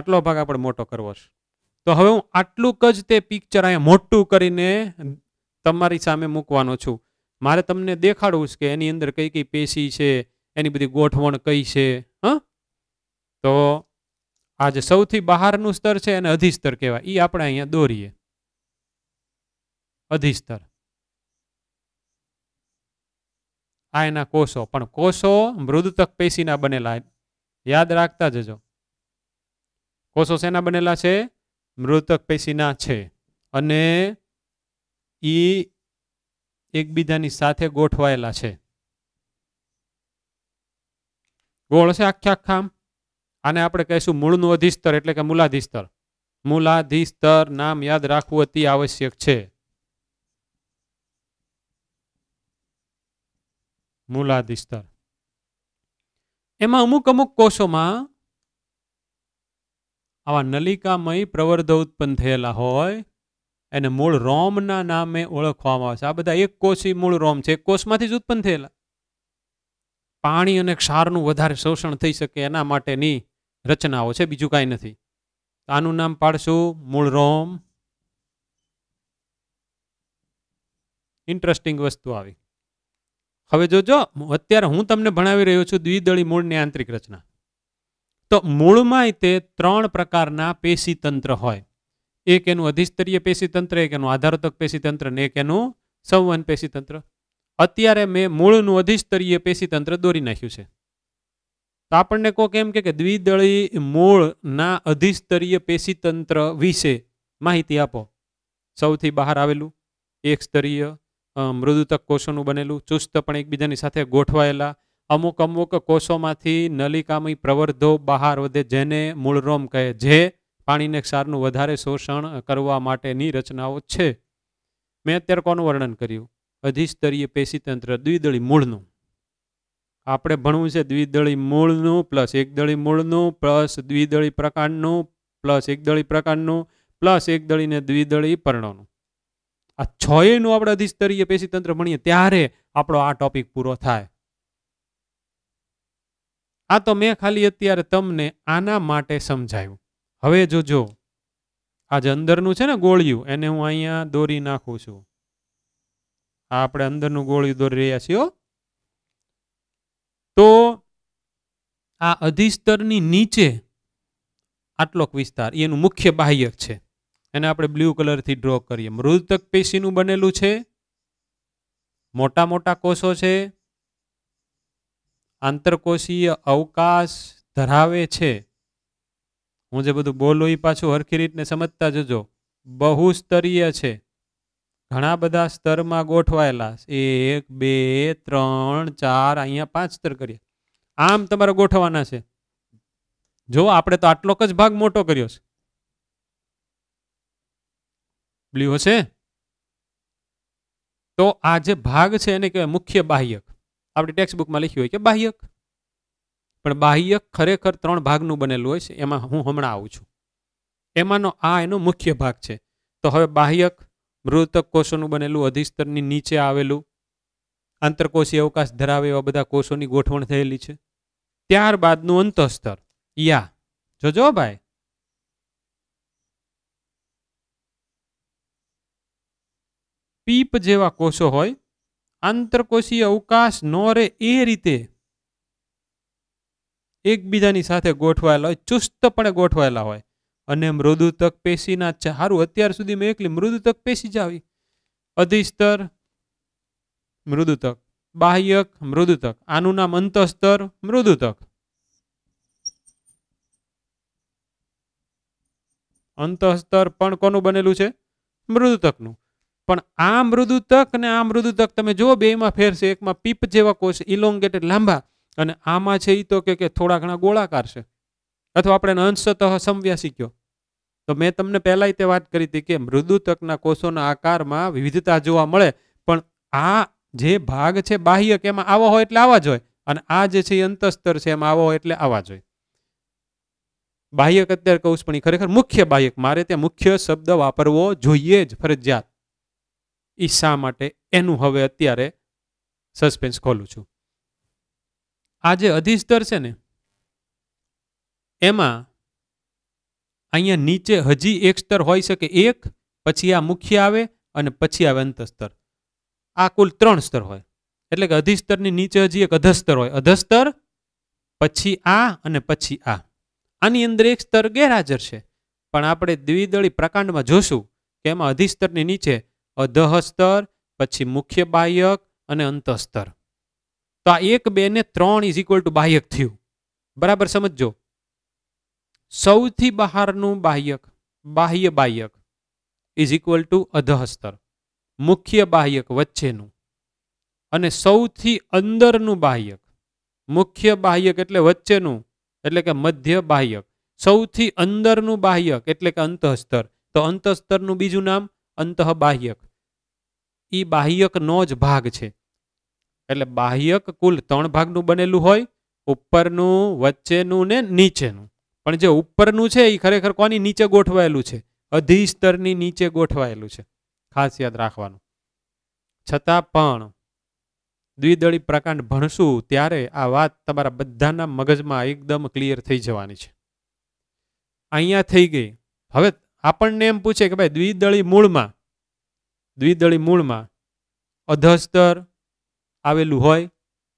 આટલો ભાગ આપણે મોટો કરવો છે તો હવે હું આટલું જ તે પિક્ચર અહીંયા મોટું કરીને તમારી સામે મૂકવાનો છું મારે તમને દેખાડવું છે કે એની અંદર કઈ કઈ પેશી છે એની બધી ગોઠવણ કઈ છે હા તો આ જે સૌથી બહારનું સ્તર છે એને અધિસ્તર કહેવાય એ આપણે અહીંયા દોરીએ અધિસ્તર આ એના કોષો પણ કોષો મૃદતક પેશીના બનેલા યાદ રાખતા જજો કોષો શેના બનેલા છે મૃતક પેશીના છે અને એ એકબીજાની સાથે ગોઠવાયેલા છે ગોળ છે આખે આખા આને આપણે કહીશું મૂળનું અધિસ્તર એટલે કે મૂલાધિસ્તર મૂલાધિસ્તર નામ યાદ રાખવું અતિ આવશ્યક છે મૂલાધિસ્તર એમાં અમુક અમુક કોષોમાં આવા નલિકામય પ્રવર્ધ ઉત્પન્ન થયેલા હોય એને મૂળ રોમના નામે ઓળખવામાં આવે છે આ બધા એક કોષી મૂળ રોમ છે એક કોષમાંથી જ ઉત્પન્ન થયેલા પાણી અને ક્ષારનું વધારે શોષણ થઈ શકે એના માટેની રચનાઓ છે બીજું કાંઈ નથી આનું નામ પાડશું મૂળ રોમ ઇન્ટરેસ્ટિંગ વસ્તુ આવી હવે જોજો અત્યારે હું તમને ભણાવી રહ્યો છું દ્વિદળી મૂળની આંતરિક રચના તો મૂળમાં તે ત્રણ પ્રકારના પેશીતંત્ર હોય એક એનું અધિસ્તરીય પેશીતંત્ર એક એનું આધારતક પેશીતંત્ર ને એક એનું સંવન પેશીતંત્ર અત્યારે મેં મૂળનું અધિસ્તરીય પેશીતંત્ર દોરી નાખ્યું છે તો આપણને કોક એમ કે દ્વિદળી મૂળના અધિસ્તરીય પેશીતંત્ર વિશે માહિતી આપો સૌથી બહાર આવેલું એક સ્તરીય મૃદુતક કોષોનું બનેલું ચુસ્ત પણ એકબીજાની સાથે ગોઠવાયેલા અમુક અમુક કોષોમાંથી નલિકામય પ્રવર્ધો બહાર વધે જેને મૂળરોમ કહે જે પાણીને ક્ષારનું વધારે શોષણ કરવા માટેની રચનાઓ છે મેં અત્યારે કોનું વર્ણન કર્યું અધિસ્તરીય પેશીતંત્ર દ્વિદળી મૂળનું આપણે ભણવું છે દ્વિદળી મૂળનું પ્લસ એકદળી મૂળનું પ્લસ દ્વિદળી પ્રકારનું પ્લસ એકદળી પ્રકારનું પ્લસ એકદળીને દ્વિદળી પર્ણોનું આ છયનું આપણે અધિસ્તરીય પેશીતંત્ર ભણીએ ત્યારે આપણો આ ટોપિક પૂરો થાય આ તો મેં ખાલી અત્યારે તમને આના માટે સમજાયું હવે જોજો આ જે અંદરનું છે ને ગોળિયું એને હું અહીંયા દોરી નાખું છું આ આપણે અંદરનું ગોળિયું દોરી રહ્યા છીએ તો આ અધિસ્તરની નીચે આટલોક વિસ્તાર એનું મુખ્ય બાહ્યક છે એને આપણે બ્લુ કલરથી ડ્રો કરીએ મૃતક પેશીનું બનેલું છે મોટા મોટા કોષો છે આંતરકોષીય અવકાશ ધરાવે છે હું જે બધું બોલું એ પાછું હરખી રીતને સમજતા જજો બહુસ્તરીય છે ઘણા બધા સ્તરમાં ગોઠવાયેલા એક બે ત્રણ ચાર અહીંયા પાંચ સ્તર કરીએ આમ તમારે ગોઠવાના છે જો આપણે તો આટલોક જ ભાગ મોટો કર્યો છે બ્લ્યુ હશે તો આ જે ભાગ છે એને કહેવાય મુખ્ય બાહ્યક આપણે ટેક્સ્ટ બુકમાં લખ્યું હોય કે બાહ્યક પણ બાહ્યક ખરેખર ત્રણ ભાગનું બનેલું હોય છે એમાં હું હમણાં આવું છું એમાંનો આ એનો મુખ્ય ભાગ છે તો હવે બાહ્યક મૃતક કોષોનું બનેલું અધિસ્તરની નીચે આવેલું આંતરકોષી અવકાશ ધરાવે એવા બધા કોષોની ગોઠવણ થયેલી છે ત્યારબાદનું અંતઃસ્તર યા જોજો ભાઈ પીપ જેવા કોષો હોય આંતરકોષીય અવકાશ ન રહે એ રીતે એકબીજાની સાથે ગોઠવાયેલા હોય ચુસ્તપણે ગોઠવાયેલા હોય અને મૃદુતક પેશીના સારું અત્યાર સુધી મેં એકલી મૃદુતક પેશી જ આવી અધિસ્તર મૃદુતક બાહ્યક મૃદુતક આનું નામ અંતસ્તર મૃદુતક અંતઃસ્તર પણ કોનું બનેલું છે મૃદુતકનું પણ આ મૃદુ તક ને આ મૃદુ તક તમે જુઓ બેમાં ફેર છે એકમાં પીપ જેવા કોષ ઇલોંગેટેડ લાંબા અને આમાં છે એ તો કે થોડા ઘણા ગોળાકાર છે અથવા આપણે અંશતઃ સમવ્યાસી કયો તો મેં તમને પહેલાં તે વાત કરી હતી કે મૃદુ તકના કોષોના આકારમાં વિવિધતા જોવા મળે પણ આ જે ભાગ છે બાહ્યક એમાં આવો હોય એટલે આવા જ હોય અને આ જે છે એ અંતસ્તર છે એમાં આવો હોય એટલે આવા જ હોય બાહ્યક અત્યારે કહું પણ ખરેખર મુખ્ય બાહ્યક મારે ત્યાં મુખ્ય શબ્દ વાપરવો જોઈએ જ ફરજિયાત એ શા માટે એનું હવે અત્યારે સસ્પેન્સ ખોલું છું આ જે અધિસ્તર છે ને એમાં અહીંયા નીચે હજી એક સ્તર હોઈ શકે એક પછી આ મુખ્ય આવે અને પછી આવે અંતસ્તર આ કુલ ત્રણ સ્તર હોય એટલે કે અધિસ્તરની નીચે હજી એક અધસ્તર હોય અધસ્તર પછી આ અને પછી આ આની અંદર એક સ્તર ગેરહાજર છે પણ આપણે દ્વિદળી પ્રકાંડમાં જોશું કે એમાં અધિસ્તરની નીચે અધહસ્તર પછી મુખ્ય બાહ્યક અને અંતસ્તર તો આ એક બે ને ત્રણ ઇઝ ઇક્વલ ટુ બાહ્યક થયું બરાબર સમજો સૌથી બહારનું બાહ્યક બાહ્ય બાહ્યક ઇઝ ઇક્વલ ટુ અધહસ્તર મુખ્ય બાહ્યક વચ્ચેનું અને સૌથી અંદરનું બાહ્યક મુખ્ય બાહ્યક એટલે વચ્ચેનું એટલે કે મધ્ય બાહ્યક સૌથી અંદરનું બાહ્યક એટલે કે અંતઃસ્તર તો અંતઃસ્તરનું બીજું નામ અંતઃ બાહ્યક એ બાહ્યકનો જ ભાગ છે એટલે બાહ્યક કુલ ત્રણ ભાગનું બનેલું હોય ઉપરનું વચ્ચેનું ને નીચેનું પણ જે ઉપરનું છે એ ખરેખર કોની નીચે ગોઠવાયેલું છે અધિસ્તરની નીચે ગોઠવાયેલું છે ખાસ યાદ રાખવાનું છતાં પણ દ્વિદળી પ્રકાંડ ભણશું ત્યારે આ વાત તમારા બધાના મગજમાં એકદમ ક્લિયર થઈ જવાની છે અહીંયા થઈ ગઈ હવે આપણને એમ પૂછે કે ભાઈ દ્વિદળી મૂળમાં દ્વિદળી મૂળમાં અધસ્તર આવેલું હોય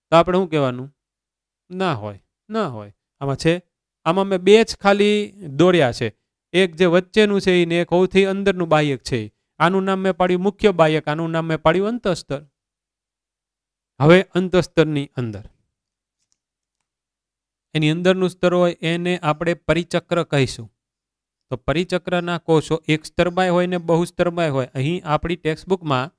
તો આપણે શું કહેવાનું ના હોય ના હોય આમાં છે આમાં મેં બે જ ખાલી દોર્યા છે એક જે વચ્ચેનું છે એને એક સૌથી અંદરનું બાહ્યક છે આનું નામ મેં પાડ્યું મુખ્ય બાહ્યક આનું નામ મેં પાડ્યું અંતસ્તર હવે અંતસ્તરની અંદર એની અંદરનું સ્તર હોય એને આપણે પરિચક્ર કહીશું તો પરિચક્રના કોષો એક સ્તરમાંય હોય ને બહુ સ્તરમાંય હોય અહીં આપણી ટેક્સ્ટબુકમાં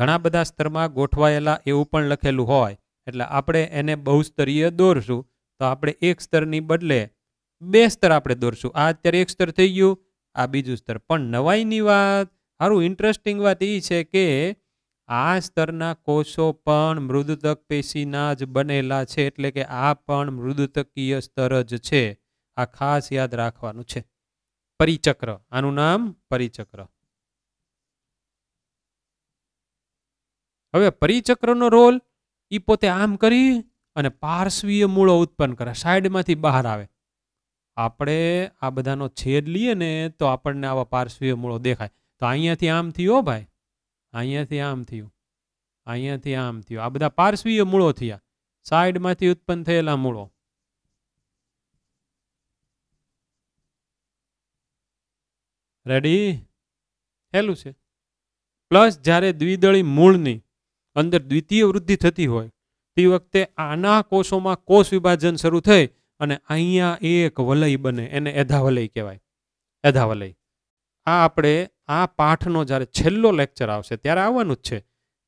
ઘણા બધા સ્તરમાં ગોઠવાયેલા એવું પણ લખેલું હોય એટલે આપણે એને બહુસ્તરીય દોરશું તો આપણે એક સ્તરની બદલે બે સ્તર આપણે દોરશું આ અત્યારે એક સ્તર થઈ ગયું આ બીજું સ્તર પણ નવાઈની વાત સારું ઇન્ટરેસ્ટિંગ વાત એ છે કે આ સ્તરના કોષો પણ મૃદુતક પેશીના જ બનેલા છે એટલે કે આ પણ મૃદુતકીય સ્તર જ છે આ ખાસ યાદ રાખવાનું છે પરિચક્ર આનું નામ પરિચક્ર હવે પરિચક્રનો રોલ એ પોતે આમ કરી અને પાર્શ્વીય મૂળો ઉત્પન્ન કરે સાઈડમાંથી બહાર આવે આપણે આ બધાનો છેદ લઈએ ને તો આપણને આવા પાર્શ્વીય મૂળો દેખાય તો અહીંયાથી આમ થયો ભાઈ અહીંયાથી આમ થયું અહીંયાથી આમ થયું આ બધા પાર્શ્વીય મૂળો થયા સાઈડમાંથી ઉત્પન્ન થયેલા મૂળો રેડી હેલું છે પ્લસ જ્યારે દ્વિદળી મૂળની અંદર દ્વિતીય વૃદ્ધિ થતી હોય તે વખતે આના કોષોમાં કોષ વિભાજન શરૂ થઈ અને અહીંયા એક વલય બને એને એધાવલય કહેવાય એધાવલય આ આપણે આ પાઠનો જ્યારે છેલ્લો લેક્ચર આવશે ત્યારે આવવાનું જ છે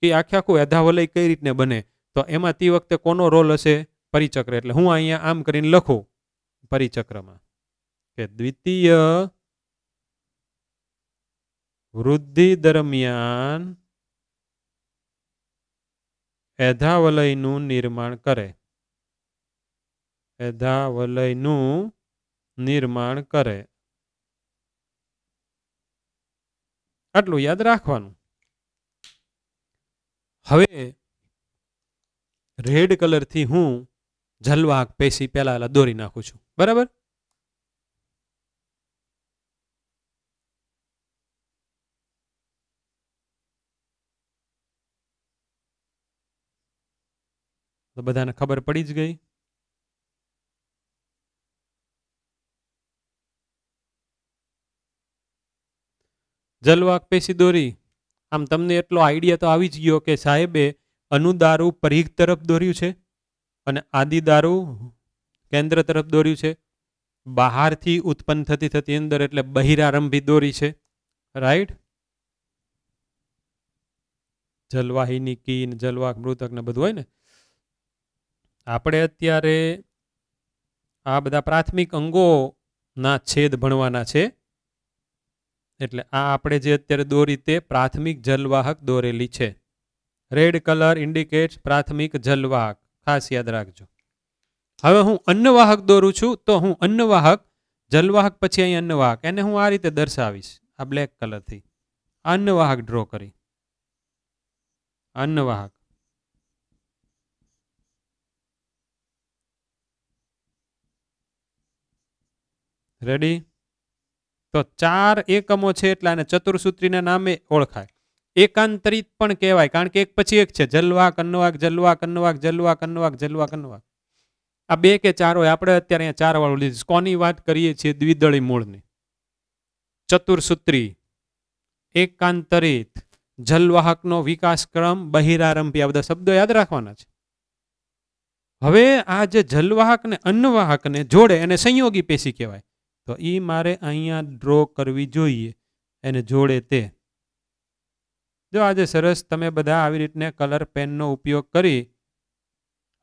કે આખે આખું એધાવલય કઈ રીતને બને તો એમાં તે વખતે કોનો રોલ હશે પરિચક્ર એટલે હું અહીંયા આમ કરીને લખું પરિચક્રમાં કે દ્વિતીય વૃદ્ધિ દરમિયાન એધાવલયનું નિર્માણ કરે એધાવલયનું નિર્માણ કરે આટલું યાદ રાખવાનું હવે રેડ કલરથી હું જલવાક પેશી પહેલાં દોરી નાખું છું બરાબર તો બધાને ખબર પડી જ ગઈ જલવાક પેશી દોરી આમ તમને એટલો આઈડિયા તો આવી જ ગયો કે સાહેબે અનુદારું પરીઘ તરફ દોર્યું છે અને આદિદારું કેન્દ્ર તરફ દોર્યું છે બહારથી ઉત્પન્ન થતી થતી અંદર એટલે બહિરારંભી દોરી છે રાઈટ જલવાહિની કીન જલવાક મૃતક ને બધું હોય ને આપણે અત્યારે આ બધા પ્રાથમિક અંગોના છેદ ભણવાના છે એટલે આ આપણે જે અત્યારે દોરી તે પ્રાથમિક જલવાહક દોરેલી છે રેડ કલર ઇન્ડિકેટ્સ પ્રાથમિક જલવાહક ખાસ યાદ રાખજો હવે હું અન્નવાહક દોરું છું તો હું અન્નવાહક જલવાહક પછી અહીં અન્નવાહક એને હું આ રીતે દર્શાવીશ આ બ્લેક કલરથી અન્નવાહક ડ્રો કરી અન્નવાહક રેડી તો ચાર એકમો છે એટલે આને ચતુર્સૂત્રીના નામે ઓળખાય એકાંતરિત પણ કહેવાય કારણ કે એક પછી એક છે જલવા કન્નવાક જલવા કન્નવાક જલવા કન્નવાક જલવા કન્નવાક આ બે કે ચાર હોય આપણે અત્યારે અહીંયા ચાર વાળું લીધું કોની વાત કરીએ છીએ દ્વિદળી મૂળની ચતુર્સૂત્રી એકાંતરિત જલવાહકનો વિકાસક્રમ બહિરારંભી આ બધા શબ્દો યાદ રાખવાના છે હવે આ જે જલવાહક ને અન્નવાહકને જોડે એને સંયોગી પેશી કહેવાય તો એ મારે અહીંયા ડ્રો કરવી જોઈએ એને જોડે તે જો આજે સરસ તમે બધા આવી રીતને કલર પેનનો ઉપયોગ કરી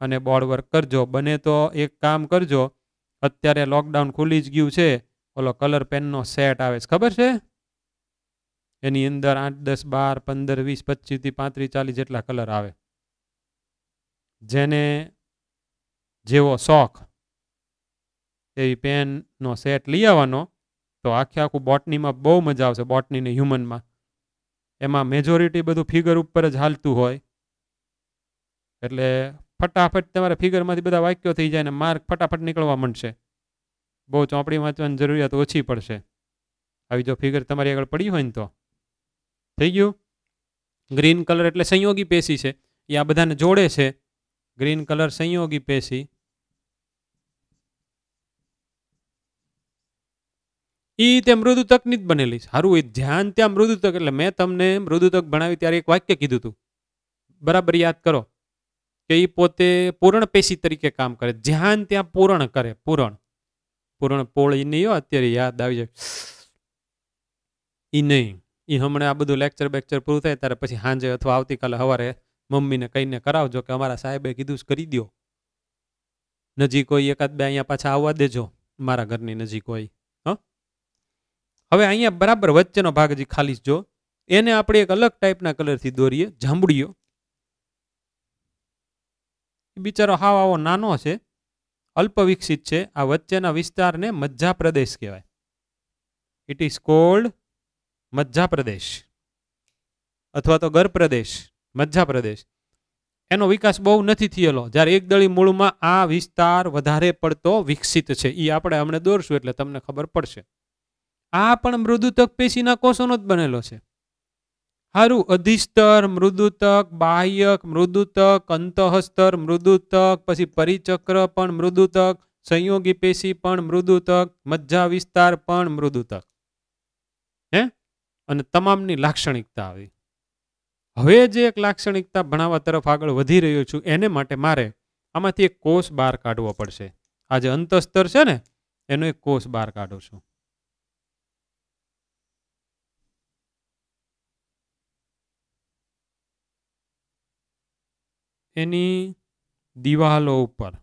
અને બોર્ડ વર્ક કરજો બને તો એક કામ કરજો અત્યારે લોકડાઉન ખુલી જ ગયું છે ઓલો કલર પેનનો સેટ આવે છે ખબર છે એની અંદર આઠ દસ બાર પંદર વીસ પચીસથી પાંત્રીસ ચાલીસ જેટલા કલર આવે જેને જેવો શોખ એવી પેનનો સેટ લઈ આવવાનો તો આખે આખું બોટનીમાં બહુ મજા આવશે બોટનીને હ્યુમનમાં એમાં મેજોરિટી બધું ફિગર ઉપર જ હાલતું હોય એટલે ફટાફટ તમારા ફિગરમાંથી બધા વાક્યો થઈ જાય ને માર્ક ફટાફટ નીકળવા માંડશે બહુ ચોપડી વાંચવાની જરૂરિયાત ઓછી પડશે આવી જો ફિગર તમારી આગળ પડી હોય ને તો થઈ ગયું ગ્રીન કલર એટલે સંયોગી પેશી છે એ આ બધાને જોડે છે ગ્રીન કલર સંયોગી પેશી એ તે મૃદુતકની જ બનેલી છે સારું એ ધ્યાન ત્યાં મૃદુતક એટલે મેં તમને મૃદુતક ભણાવી ત્યારે એક વાક્ય કીધું હતું બરાબર યાદ કરો કે એ પોતે પૂરણ પેશી તરીકે કામ કરે ધ્યાન ત્યાં પૂરણ કરે પૂરણ પૂરણ પોળ એ નહીં અત્યારે યાદ આવી જાય એ નહીં એ હમણાં આ બધું લેક્ચર બેક્ચર પૂરું થાય ત્યારે પછી સાંજે અથવા આવતીકાલે સવારે મમ્મીને કહીને કરાવજો કે અમારા સાહેબે કીધું કરી દો નજીક હોય એકાદ બે અહીંયા પાછા આવવા દેજો મારા ઘરની નજીક હોય હવે અહીંયા બરાબર વચ્ચેનો ભાગ જે ખાલી જો એને આપણે એક અલગ ટાઈપના કલરથી દોરીએ જાંબુડીઓ બિચારો હાવ આવો નાનો છે અલ્પ વિકસિત છે આ વચ્ચેના વિસ્તારને પ્રદેશ કહેવાય ઇટ ઇઝ કોલ્ડ પ્રદેશ અથવા તો ગરપ્રદેશ પ્રદેશ એનો વિકાસ બહુ નથી થયેલો જ્યારે એકદળી મૂળમાં આ વિસ્તાર વધારે પડતો વિકસિત છે એ આપણે હમણાં દોરશું એટલે તમને ખબર પડશે આ પણ મૃદુતક પેશીના કોષોનો જ બનેલો છે સારું અધિસ્તર મૃદુતક બાહ્યક મૃદુતક અંતઃસ્તર મૃદુતક પછી પરિચક્ર પણ મૃદુતક સંયોગી પેશી પણ મૃદુતક મજ્જા વિસ્તાર પણ મૃદુતક હે અને તમામની લાક્ષણિકતા આવી હવે જે એક લાક્ષણિકતા ભણાવવા તરફ આગળ વધી રહ્યો છું એને માટે મારે આમાંથી એક કોષ બહાર કાઢવો પડશે આ જે અંતસ્તર છે ને એનો એક કોષ બહાર કાઢું છું એની દિવાલો ઉપર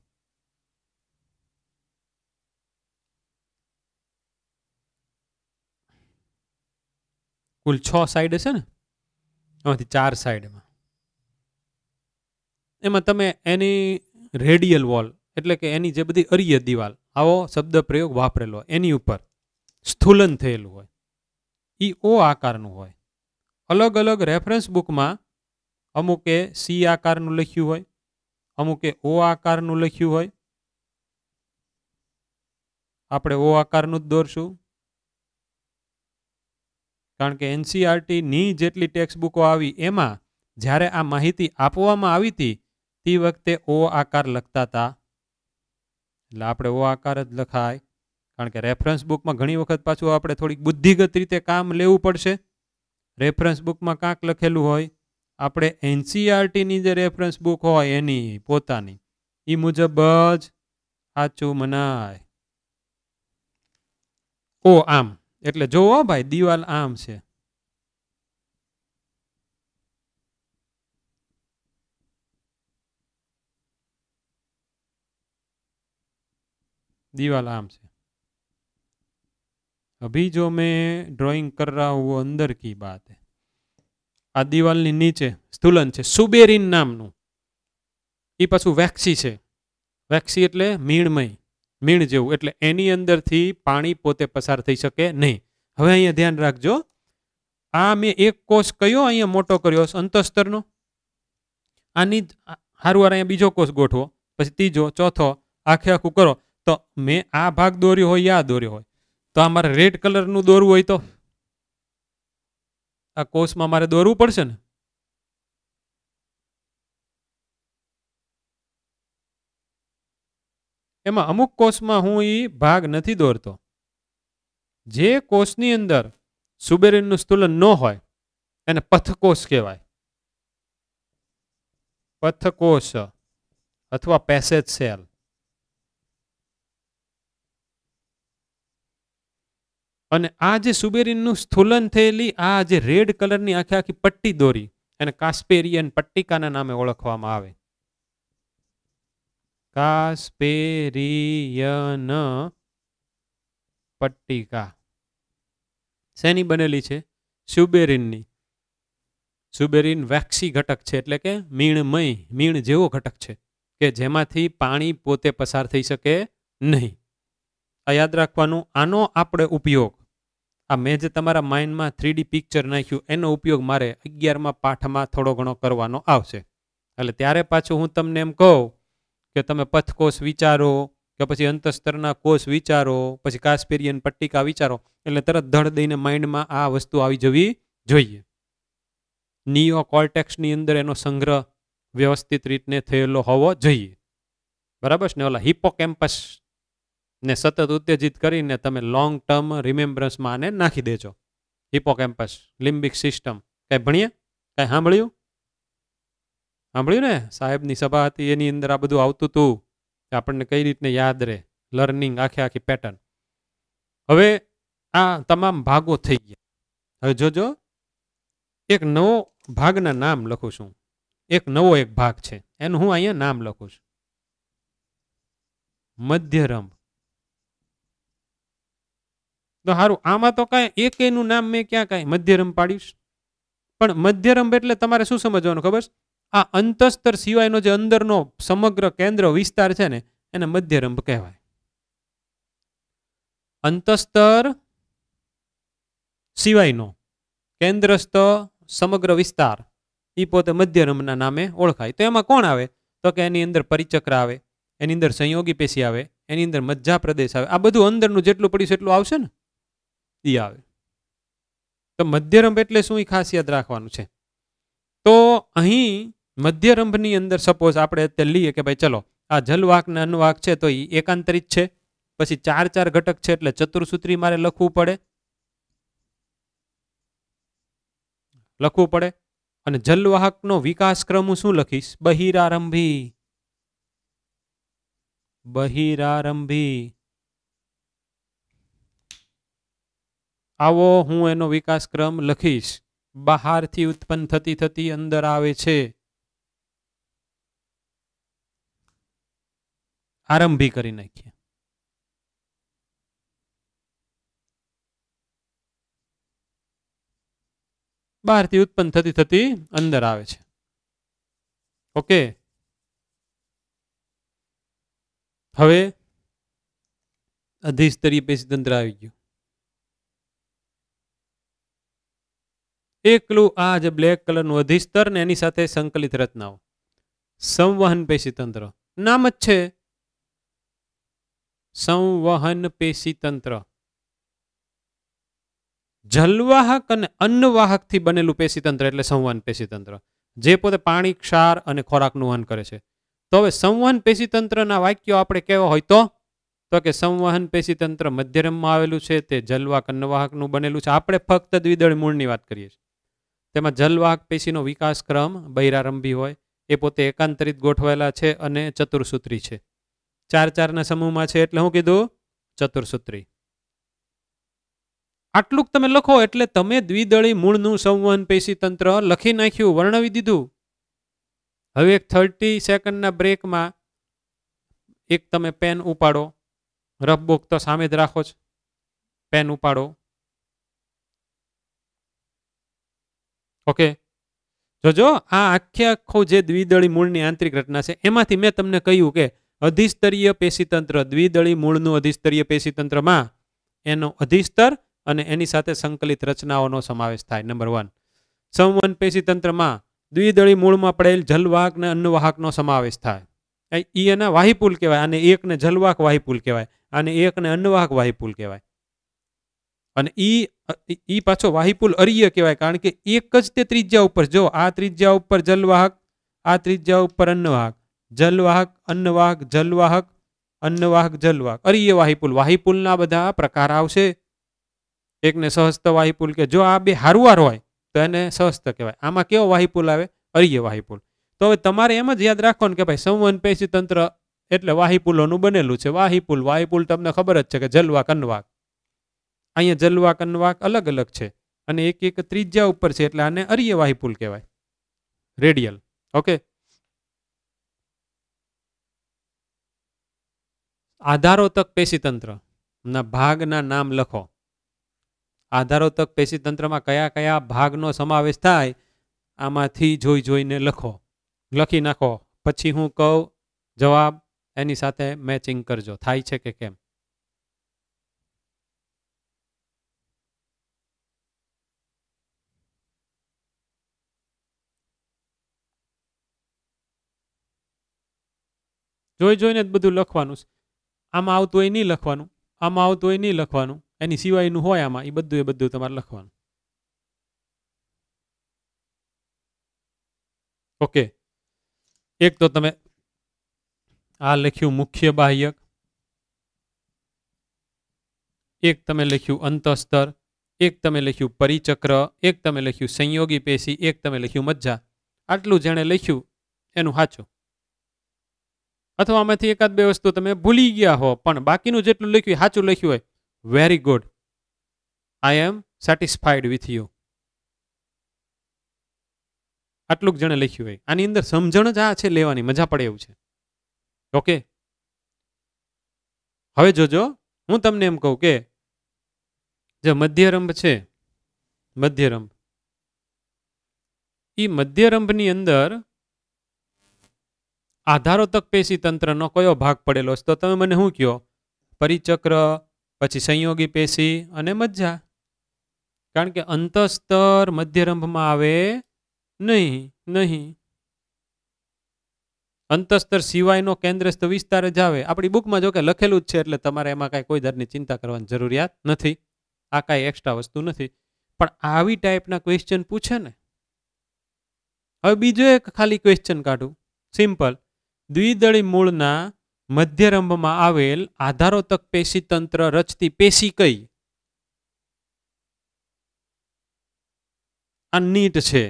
કુલ છ સાઈડ હશે ને એમાંથી ચાર સાઈડમાં એમાં તમે એની રેડિયલ વોલ એટલે કે એની જે બધી અરિય દિવાલ આવો શબ્દ પ્રયોગ વાપરેલો એની ઉપર સ્થુલન થયેલું હોય એ ઓ આકારનું હોય અલગ અલગ રેફરન્સ બુકમાં અમુકે સી આકારનું લખ્યું હોય અમુકે ઓ આકારનું લખ્યું હોય આપણે ઓ આકારનું જ દોરશું કારણ કે એનસીઆરટીની જેટલી ટેક્સ્ટ બુકો આવી એમાં જ્યારે આ માહિતી આપવામાં આવી હતી તે વખતે ઓ આકાર લખતા હતા એટલે આપણે ઓ આકાર જ લખાય કારણ કે રેફરન્સ બુકમાં ઘણી વખત પાછું આપણે થોડીક બુદ્ધિગત રીતે કામ લેવું પડશે રેફરન્સ બુકમાં કાંક લખેલું હોય આપણે એનસીઆરટીની e જે રેફરન્સ બુક હોય એની પોતાની એ મુજબ જ સાચું મનાય ઓ આમ એટલે જોવો ભાઈ દિવાલ આમ છે દિવાલ આમ છે અભી જો મેં ડ્રોઈંગ કર રહા હું અંદર કી બાત હૈ આ દિવાલની નીચે સ્થુલન છે સુબેરીન નામનું એ પાછું વેક્સી છે વેક્સી એટલે મીણમય મીણ જેવું એટલે એની અંદરથી પાણી પોતે પસાર થઈ શકે નહીં હવે અહીંયા ધ્યાન રાખજો આ મેં એક કોષ કયો અહીંયા મોટો કર્યો અંતસ્તરનો આની સારું વાર અહીંયા બીજો કોષ ગોઠવો પછી ત્રીજો ચોથો આખે આખું કરો તો મેં આ ભાગ દોર્યો હોય યા દોર્યો હોય તો આ મારે રેડ કલરનું દોરવું હોય તો આ કોષમાં મારે દોરવું પડશે ને એમાં અમુક કોષમાં હું એ ભાગ નથી દોરતો જે કોષની અંદર સુબેરીનનું સ્તુલન ન હોય એને પથકોષ કહેવાય પથકોષ અથવા પેસેજ સેલ અને આ જે સુબેરીનનું સ્થુલન થયેલી આ જે રેડ કલરની આખી આખી પટ્ટી દોરી એને કાસ્પેરિયન પટ્ટિકાના નામે ઓળખવામાં આવે કાસ્પેરિયન પટ્ટિકા શેની બનેલી છે સુબેરીનની સુબેરીન વેક્સી ઘટક છે એટલે કે મીણમય મીણ જેવો ઘટક છે કે જેમાંથી પાણી પોતે પસાર થઈ શકે નહીં આ યાદ રાખવાનું આનો આપણે ઉપયોગ આ મેં જે તમારા માઇન્ડમાં થ્રીડી પિક્ચર નાખ્યું એનો ઉપયોગ મારે અગિયારમાં પાઠમાં થોડો ઘણો કરવાનો આવશે એટલે ત્યારે પાછું હું તમને એમ કહું કે તમે પથકોષ વિચારો કે પછી અંતસ્તરના કોષ વિચારો પછી કાશ્મીરિયન પટ્ટિકા વિચારો એટલે તરત ધડ દઈને માઇન્ડમાં આ વસ્તુ આવી જવી જોઈએ નિયો કોલટેક્સની અંદર એનો સંગ્રહ વ્યવસ્થિત રીતને થયેલો હોવો જોઈએ બરાબર છે ને ઓલા હિપ્પો કેમ્પસ ને સતત ઉત્તેજિત કરીને તમે લોંગ ટર્મ રિમેમ્બરન્સમાં આને નાખી દેજો હિપોકેમ્પસ લિમ્બિક સિસ્ટમ કાંઈ ભણીએ કાંઈ સાંભળ્યું સાંભળ્યું ને સાહેબની સભા હતી એની અંદર આ બધું આવતું હતું કે આપણને કઈ રીતને યાદ રહે લર્નિંગ આખે આખી પેટર્ન હવે આ તમામ ભાગો થઈ ગયા હવે જોજો એક નવો ભાગના નામ લખું છું એક નવો એક ભાગ છે એનું હું અહીંયા નામ લખું છું મધ્યરંભ તો સારું આમાં તો કાંઈ એકેયનું નામ મેં ક્યાં કાંઈ મધ્યરંભ પાડીશ પણ મધ્યરંભ એટલે તમારે શું સમજવાનું ખબર આ અંતસ્તર સિવાયનો જે અંદરનો સમગ્ર કેન્દ્ર વિસ્તાર છે ને એને મધ્યરંભ કહેવાય અંતસ્તર સિવાયનો કેન્દ્રસ્થ સમગ્ર વિસ્તાર એ પોતે મધ્યરંભના નામે ઓળખાય તો એમાં કોણ આવે તો કે એની અંદર પરિચક્ર આવે એની અંદર સંયોગી પેશી આવે એની અંદર મજ્જા પ્રદેશ આવે આ બધું અંદરનું જેટલું પડ્યું છે એટલું આવશે ને એ આવે તો મધ્યરંભ એટલે શું એ ખાસ રાખવાનું છે તો અહીં મધ્યરંભની અંદર સપોઝ આપણે અત્યારે લઈએ કે ભાઈ ચલો આ જલવાક ને અન્વાક છે તો એ એકાંતરિત છે પછી ચાર ચાર ઘટક છે એટલે ચતુર્સૂત્રી મારે લખવું પડે લખવું પડે અને જલવાહકનો વિકાસ ક્રમ હું શું લખીશ બહિરારંભી બહિરારંભી આવો હું એનો વિકાસક્રમ લખીશ બહારથી ઉત્પન્ન થતી થતી અંદર આવે છે આરંભી કરી નાખીએ બહારથી ઉત્પન્ન થતી થતી અંદર આવે છે ઓકે હવે અધિસ્તરીય પેશીતંત્ર આવી ગયું એકલું આ જે બ્લેક કલરનું અધિસ્તર ને એની સાથે સંકલિત રચનાઓ સંવહન પેશી તંત્ર નામ જ છે સંવહન પેશી તંત્ર જલવાહક અને અન્નવાહકથી બનેલું પેશીતંત્ર એટલે સંવહન પેશીતંત્ર જે પોતે પાણી ક્ષાર અને ખોરાકનું વહન કરે છે તો હવે સંવહન પેશીતંત્રના વાક્યો આપણે કેવા હોય તો તો કે સંવહન પેશીતંત્ર મધ્યરમમાં આવેલું છે તે જલવાક અન્નવાહકનું બનેલું છે આપણે ફક્ત દ્વિદળ મૂળની વાત કરીએ છીએ તેમાં જલવાહક પેશીનો વિકાસ ક્રમ બહિરારંભી હોય એ પોતે એકાંતરિત ગોઠવાયેલા છે અને ચતુર્સૂત્રી છે ચાર ચારના સમૂહમાં છે એટલે હું કીધું ચતુર્સૂત્રી આટલુંક તમે લખો એટલે તમે દ્વિદળી મૂળનું સંવહન પેશી તંત્ર લખી નાખ્યું વર્ણવી દીધું હવે એક થર્ટી સેકન્ડના બ્રેકમાં એક તમે પેન ઉપાડો રફ બુક તો સામે જ રાખો જ પેન ઉપાડો ઓકે જોજો આ આખે આખો જે દ્વિદળી મૂળની આંતરિક રચના છે એમાંથી મેં તમને કહ્યું કે અધિસ્તરીય પેશીતંત્ર દ્વિદળી મૂળનું અધિસ્તરીય પેશીતંત્રમાં એનો અધિસ્તર અને એની સાથે સંકલિત રચનાઓનો સમાવેશ થાય નંબર વન સંવન પેશીતંત્રમાં દ્વિદળી મૂળમાં પડેલ જલવાહક અને અન્નવાહકનો સમાવેશ થાય એ એના વાહિપુલ કહેવાય અને એકને જલવાહક વાહિપુલ કહેવાય અને એકને અન્નવાહક વાહિપુલ કહેવાય અને ઈ ઈ પાછો વાહિપુલ અરિય કહેવાય કારણ કે એક જ તે ત્રિજ્યા ઉપર જો આ ત્રિજ્યા ઉપર જલવાહક આ ત્રિજ્યા ઉપર અન્નવાહક જલવાહક અન્નવાહક જલવાહક અન્નવાહક જલવાહક અરિય વાહિપુલ વાહિપુલના બધા પ્રકાર આવશે એકને સહસ્ત વાહિપુલ કે જો આ બે હારવાર હોય તો એને સહસ્ત કહેવાય આમાં કેવો વાહિપુલ આવે અરિય વાહિપુલ તો હવે તમારે એમ જ યાદ રાખવાનું કે ભાઈ સંવન પેશી તંત્ર એટલે વાહિપુલોનું બનેલું છે વાહિપુલ વાહિપુલ તમને ખબર જ છે કે જલવાક અન્નવાક અહીંયા જલવાક અન્વાક અલગ અલગ છે અને એક એક ત્રિજ્યા ઉપર છે એટલે આને અરિયવાહી પુલ કહેવાય રેડિયલ ઓકે આધારોતક તક પેશીતંત્ર ના ભાગના નામ લખો આધારો તક પેશીતંત્રમાં કયા કયા ભાગનો સમાવેશ થાય આમાંથી જોઈ જોઈને લખો લખી નાખો પછી હું કહું જવાબ એની સાથે મેચિંગ કરજો થાય છે કે કેમ જોઈ જોઈને જ બધું લખવાનું છે આમાં આવતું હોય નહીં લખવાનું આમાં આવતું હોય નહીં લખવાનું એની સિવાયનું હોય આમાં એ બધું એ બધું તમારે લખવાનું ઓકે એક તો તમે આ લખ્યું મુખ્ય બાહ્યક એક તમે લખ્યું અંતસ્તર એક તમે લખ્યું પરિચક્ર એક તમે લખ્યું સંયોગી પેશી એક તમે લખ્યું મજ્જા આટલું જેણે લખ્યું એનું સાચું અથવા આમાંથી એકાદ બે વસ્તુ તમે ભૂલી ગયા હો પણ બાકીનું જેટલું લખ્યું સાચું લખ્યું હોય very good I am satisfied with you આટલું જણે લખ્યું હોય આની અંદર સમજણ જ આ છે લેવાની મજા પડે એવું છે ઓકે હવે જોજો હું તમને એમ કહું કે જે મધ્યરંભ છે મધ્યરંભ એ મધ્યરંભની અંદર આધારોતક પેશી તંત્રનો કયો ભાગ પડેલો છે તો તમે મને શું કહો પરિચક્ર પછી સંયોગી પેશી અને મજ્જા કારણ કે અંતસ્તર મધ્યરંભમાં આવે નહીં નહીં અંતસ્તર સિવાયનો કેન્દ્રસ્થ વિસ્તાર જ આવે આપણી બુકમાં જો કે લખેલું જ છે એટલે તમારે એમાં કાંઈ કોઈ દરની ચિંતા કરવાની જરૂરિયાત નથી આ કાંઈ એક્સ્ટ્રા વસ્તુ નથી પણ આવી ટાઈપના ક્વેશ્ચન પૂછે ને હવે બીજો એક ખાલી ક્વેશ્ચન કાઢું સિમ્પલ દ્વિદળી મૂળના મધ્યરંભમાં આવેલ આધારોતક પેશી તંત્ર રચતી પેશી કઈ આ નીટ છે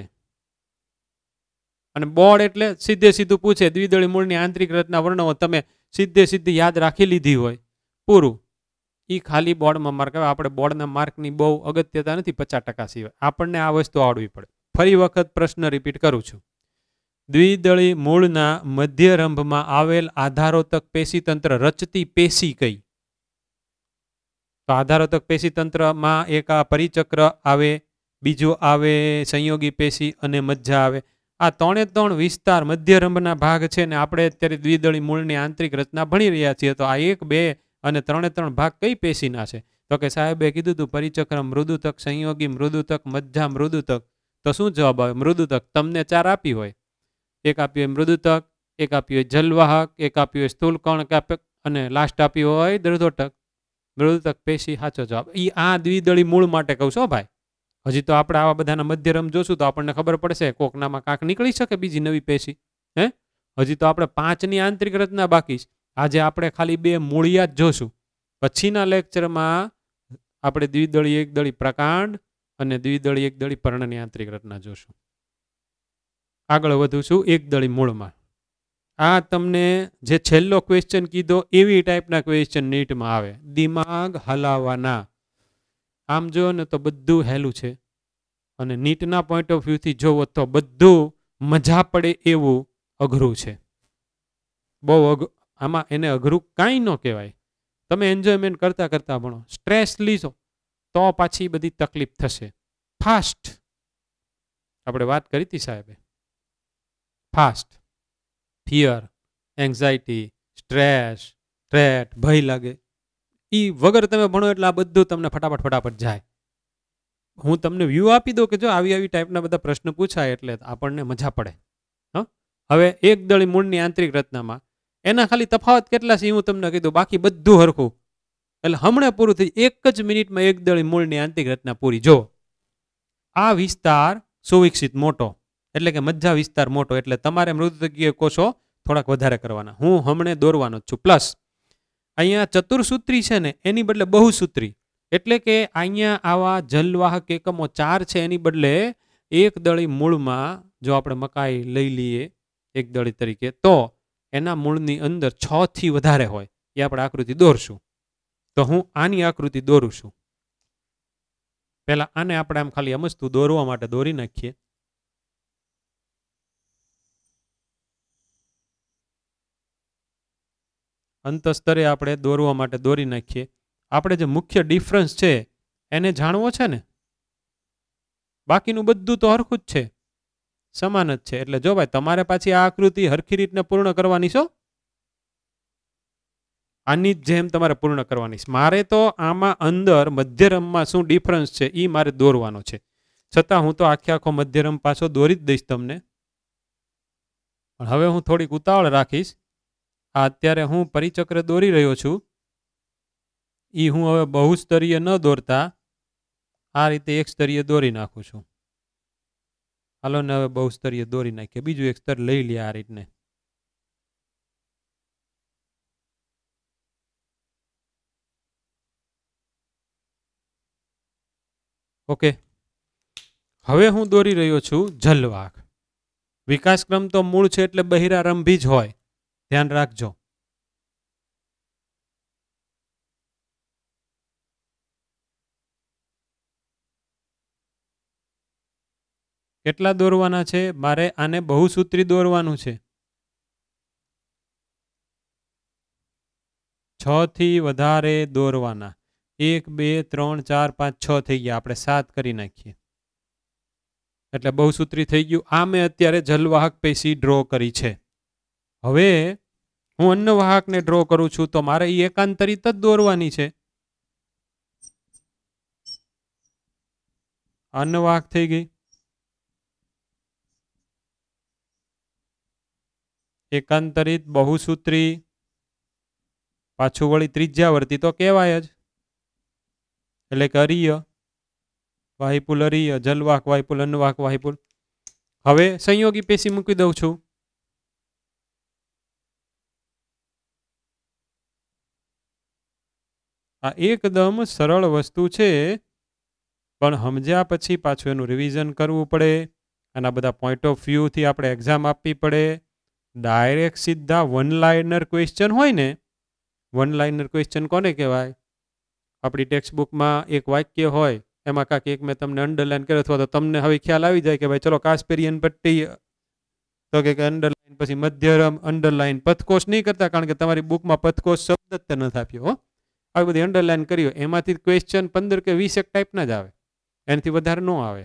અને બોર્ડ એટલે સીધે સીધું પૂછે દ્વિદળી મૂળની આંતરિક રચના વર્ણવો તમે સીધે સીધી યાદ રાખી લીધી હોય પૂરું એ ખાલી બોર્ડમાં માર્ક આવે આપણે બોર્ડના માર્કની બહુ અગત્યતા નથી પચાસ ટકા સિવાય આપણને આ વસ્તુ આવડવી પડે ફરી વખત પ્રશ્ન રિપીટ કરું છું દ્વિદળી મૂળના મધ્યરંભમાં આવેલ આધારોતક પેશીતંત્ર રચતી પેશી કઈ તો આધારોતક પેશીતંત્રમાં એક આ પરિચક્ર આવે બીજો આવે સંયોગી પેશી અને મજ્જા આવે આ ત્રણે ત્રણ વિસ્તાર મધ્યરંભના ભાગ છે ને આપણે અત્યારે દ્વિદળી મૂળની આંતરિક રચના ભણી રહ્યા છીએ તો આ એક બે અને ત્રણે ત્રણ ભાગ કઈ પેશીના છે તો કે સાહેબે કીધું હતું પરિચક્ર મૃદુતક સંયોગી મૃદુતક મજ્જા મૃદુતક તો શું જવાબ આવે મૃદુતક તમને ચાર આપી હોય એક આપ્યો એ મૃદુતક એક આપ્યો હોય જલવાહક એક આપ્યો એ સ્થૂલકણ અને લાસ્ટ આપ્યો હોય દ્રઢોટક મૃદુતક પેશી સાચો જવાબ એ આ દ્વિદળી મૂળ માટે કહું છો ભાઈ હજી તો આપણે આવા બધાના મધ્યરમ જોશું તો આપણને ખબર પડશે કોકનામાં કાંક નીકળી શકે બીજી નવી પેશી હે હજી તો આપણે પાંચની આંતરિક રચના બાકી છે આજે આપણે ખાલી બે મૂળિયા જ જોશું પછીના લેક્ચરમાં આપણે દ્વિદળી એકદળી પ્રકાંડ અને દ્વિદળી એકદળી પર્ણની આંતરિક રચના જોશું આગળ વધું છું એક દળી મૂળમાં આ તમને જે છેલ્લો ક્વેશ્ચન કીધો એવી ટાઈપના ક્વેશ્ચન નીટમાં આવે દિમાગ હલાવવાના આમ જો ને તો બધું હેલું છે અને નીટના પોઈન્ટ ઓફ વ્યૂથી જોવો તો બધું મજા પડે એવું અઘરું છે બહુ અઘ આમાં એને અઘરું કાંઈ ન કહેવાય તમે એન્જોયમેન્ટ કરતાં કરતાં ભણો સ્ટ્રેસ લીધો તો પાછી બધી તકલીફ થશે ફાસ્ટ આપણે વાત કરી હતી સાહેબે first fear anxiety stress trait ભય લાગે એ વગર તમે ભણો એટલે આ બધું તમને ફટાફટ ફટાફટ જાય હું તમને વ્યૂ આપી દઉં કે જો આવી આવી ટાઈપના બધા પ્રશ્ન પૂછાય એટલે આપણને મજા પડે હા હવે એક દળી મૂળની આંતરિક રચનામાં એના ખાલી તફાવત કેટલા છે હું તમને કીધું બાકી બધું હરખું એટલે હમણાં પૂરું થઈ એક જ મિનિટમાં એક દળી મૂળની આંતરિક રચના પૂરી જો આ વિસ્તાર સુવિકસિત મોટો એટલે કે મજ્જા વિસ્તાર મોટો એટલે તમારે મૃદગીય કોષો થોડાક વધારે કરવાના હું હમણે દોરવાનો છું પ્લસ અહીંયા ચતુર્સૂત્રી છે ને એની બદલે બહુસૂત્રી એટલે કે અહીંયા આવા જલવાહક એકમો ચાર છે એની બદલે એક દળી મૂળમાં જો આપણે મકાઈ લઈ લઈએ એક દળી તરીકે તો એના મૂળની અંદર છ થી વધારે હોય એ આપણે આકૃતિ દોરશું તો હું આની આકૃતિ દોરું છું પહેલાં આને આપણે આમ ખાલી અમસ્તુ દોરવા માટે દોરી નાખીએ અંતસ્તરે આપણે દોરવા માટે દોરી નાખીએ આપણે જે મુખ્ય ડિફરન્સ છે એને જાણવો છે ને બાકીનું બધું તો હરખું જ છે સમાન જ છે એટલે જો ભાઈ તમારે પાછી આ આકૃતિ હરખી રીતને પૂર્ણ કરવાની છો આની જેમ તમારે પૂર્ણ કરવાની છે મારે તો આમાં અંદર મધ્યરમમાં શું ડિફરન્સ છે એ મારે દોરવાનો છે છતાં હું તો આખે આખો મધ્યરમ પાછો દોરી જ દઈશ તમને પણ હવે હું થોડીક ઉતાવળ રાખીશ આ અત્યારે હું પરિચક્ર દોરી રહ્યો છું એ હું હવે બહુસ્તરીય ન દોરતા આ રીતે એક સ્તરીય દોરી નાખું છું હાલો ને હવે બહુસ્તરીય દોરી નાખીએ બીજું એક સ્તર લઈ લે આ રીતને ઓકે હવે હું દોરી રહ્યો છું જલવાક વિકાસક્રમ તો મૂળ છે એટલે બહિરારંભી જ હોય ધ્યાન રાખજો કેટલા દોરવાના છે મારે આને બહુસૂત્રી દોરવાનું છે છ થી વધારે દોરવાના એક બે ત્રણ ચાર પાંચ છ થઈ ગયા આપણે સાત કરી નાખીએ એટલે બહુસૂત્રી થઈ ગયું આ મેં અત્યારે જલવાહક પેશી ડ્રો કરી છે હવે હું અન્નવાહકને ડ્રો કરું છું તો મારે એ એકાંતરિત જ દોરવાની છે અન્નવાહક થઈ ગઈ એકાંતરિત બહુસૂત્રી પાછું વળી ત્રિજ્યા વર્તી તો કહેવાય જ એટલે કે અરિય વાહિપુલ અરિય જલવાક વાહિપુલ અન્નવાક વાહિપુલ હવે સંયોગી પેશી મૂકી દઉં છું આ એકદમ સરળ વસ્તુ છે પણ સમજ્યા પછી પાછું એનું રિવિઝન કરવું પડે આના બધા પોઈન્ટ ઓફ વ્યૂથી આપણે એક્ઝામ આપવી પડે ડાયરેક્ટ સીધા વન લાઇનર ક્વેશ્ચન હોય ને વન લાઇનર ક્વેશ્ચન કોને કહેવાય આપણી ટેક્સ્ટ બુકમાં એક વાક્ય હોય એમાં કાંક એક મેં તમને અંડરલાઇન કર્યો અથવા તો તમને હવે ખ્યાલ આવી જાય કે ભાઈ ચલો કાશ્મીરિયન પટ્ટી તો કે અંડરલાઇન પછી મધ્યરમ અંડરલાઇન પથકોશ નહીં કરતા કારણ કે તમારી બુકમાં પથકોશ શબ્દ જ તે નથી આપ્યો આવી બધી અંડરલાઇન કર્યો એમાંથી ક્વેશ્ચન પંદર કે વીસ એક ટાઈપના જ આવે એનાથી વધારે ન આવે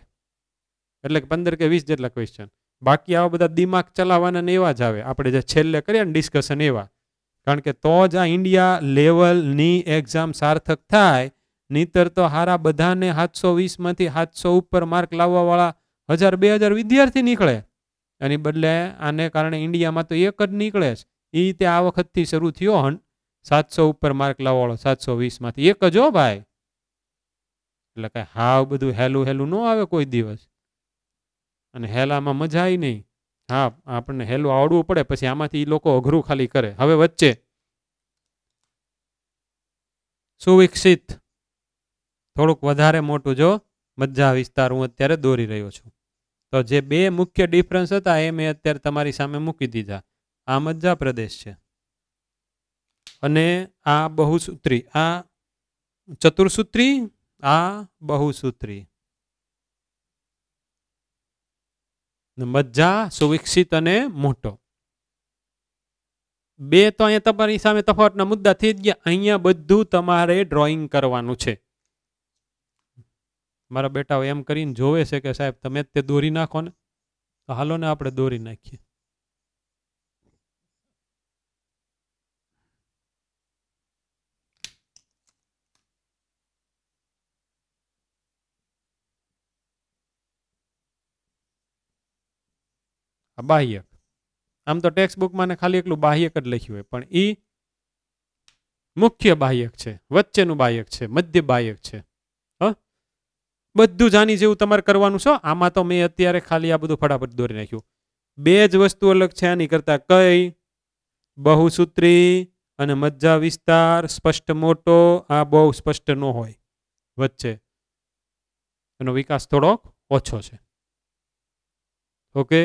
એટલે કે પંદર કે વીસ જેટલા ક્વેશ્ચન બાકી આવા બધા દિમાગ ચલાવવાના ને એવા જ આવે આપણે જે છેલ્લે કરીએ ને ડિસ્કશન એવા કારણ કે તો જ આ ઇન્ડિયા લેવલની એક્ઝામ સાર્થક થાય નહીતર તો હારા બધાને સાતસો વીસમાંથી સાતસો ઉપર માર્ક લાવવાવાળા હજાર બે હજાર વિદ્યાર્થી નીકળે એની બદલે આને કારણે ઇન્ડિયામાં તો એક જ નીકળે છે એ રીતે આ વખતથી શરૂ થયો સાતસો ઉપર માર્ક લાવવાળો સાતસો વીસમાંથી એક જ હો ભાઈ એટલે કાંઈ હાવ બધું હેલું હેલું ન આવે કોઈ દિવસ અને હેલામાં મજા આવી નહીં હા આપણને હેલું આવડવું પડે પછી આમાંથી એ લોકો અઘરું ખાલી કરે હવે વચ્ચે સુવિકસિત થોડુંક વધારે મોટું જો મજા વિસ્તાર હું અત્યારે દોરી રહ્યો છું તો જે બે મુખ્ય ડિફરન્સ હતા એ મેં અત્યારે તમારી સામે મૂકી દીધા આ મજા પ્રદેશ છે અને આ બહુસૂત્રી આ ચતુર્સૂત્રી આ બહુસૂત્રી મજ્જા સુવિકસિત અને મોટો બે તો અહીંયા તમારી સામે તફાવતના મુદ્દા થઈ ગયા અહીંયા બધું તમારે ડ્રોઈંગ કરવાનું છે મારા બેટાઓ એમ કરીને જોવે છે કે સાહેબ તમે જ તે દોરી નાખો ને તો હાલો ને આપણે દોરી નાખીએ આ બાહ્યક આમ તો ટેક્સ્ટ બુકમાં ખાલી એકલું બાહ્યક જ લખ્યું હોય પણ ઈ મુખ્ય બાહ્યક છે વચ્ચેનું બાહ્યક છે મધ્ય બાહ્યક છે હ બધું જાની જેવું તમારે કરવાનું છે આમાં તો મેં અત્યારે ખાલી આ બધું ફટાફટ દોરી નાખ્યું બે જ વસ્તુ અલગ છે આની કરતાં કઈ બહુસૂત્રી અને મજ્જા વિસ્તાર સ્પષ્ટ મોટો આ બહુ સ્પષ્ટ ન હોય વચ્ચે એનો વિકાસ થોડોક ઓછો છે ઓકે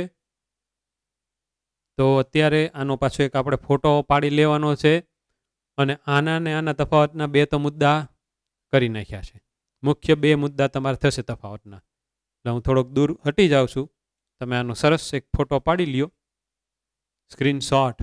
તો અત્યારે આનો પાછો એક આપણે ફોટો પાડી લેવાનો છે અને આના ને આના તફાવતના બે તો મુદ્દા કરી નાખ્યા છે મુખ્ય બે મુદ્દા તમારે થશે તફાવતના એટલે હું થોડોક દૂર હટી જાઉં છું તમે આનો સરસ એક ફોટો પાડી લ્યો સ્ક્રીનશોટ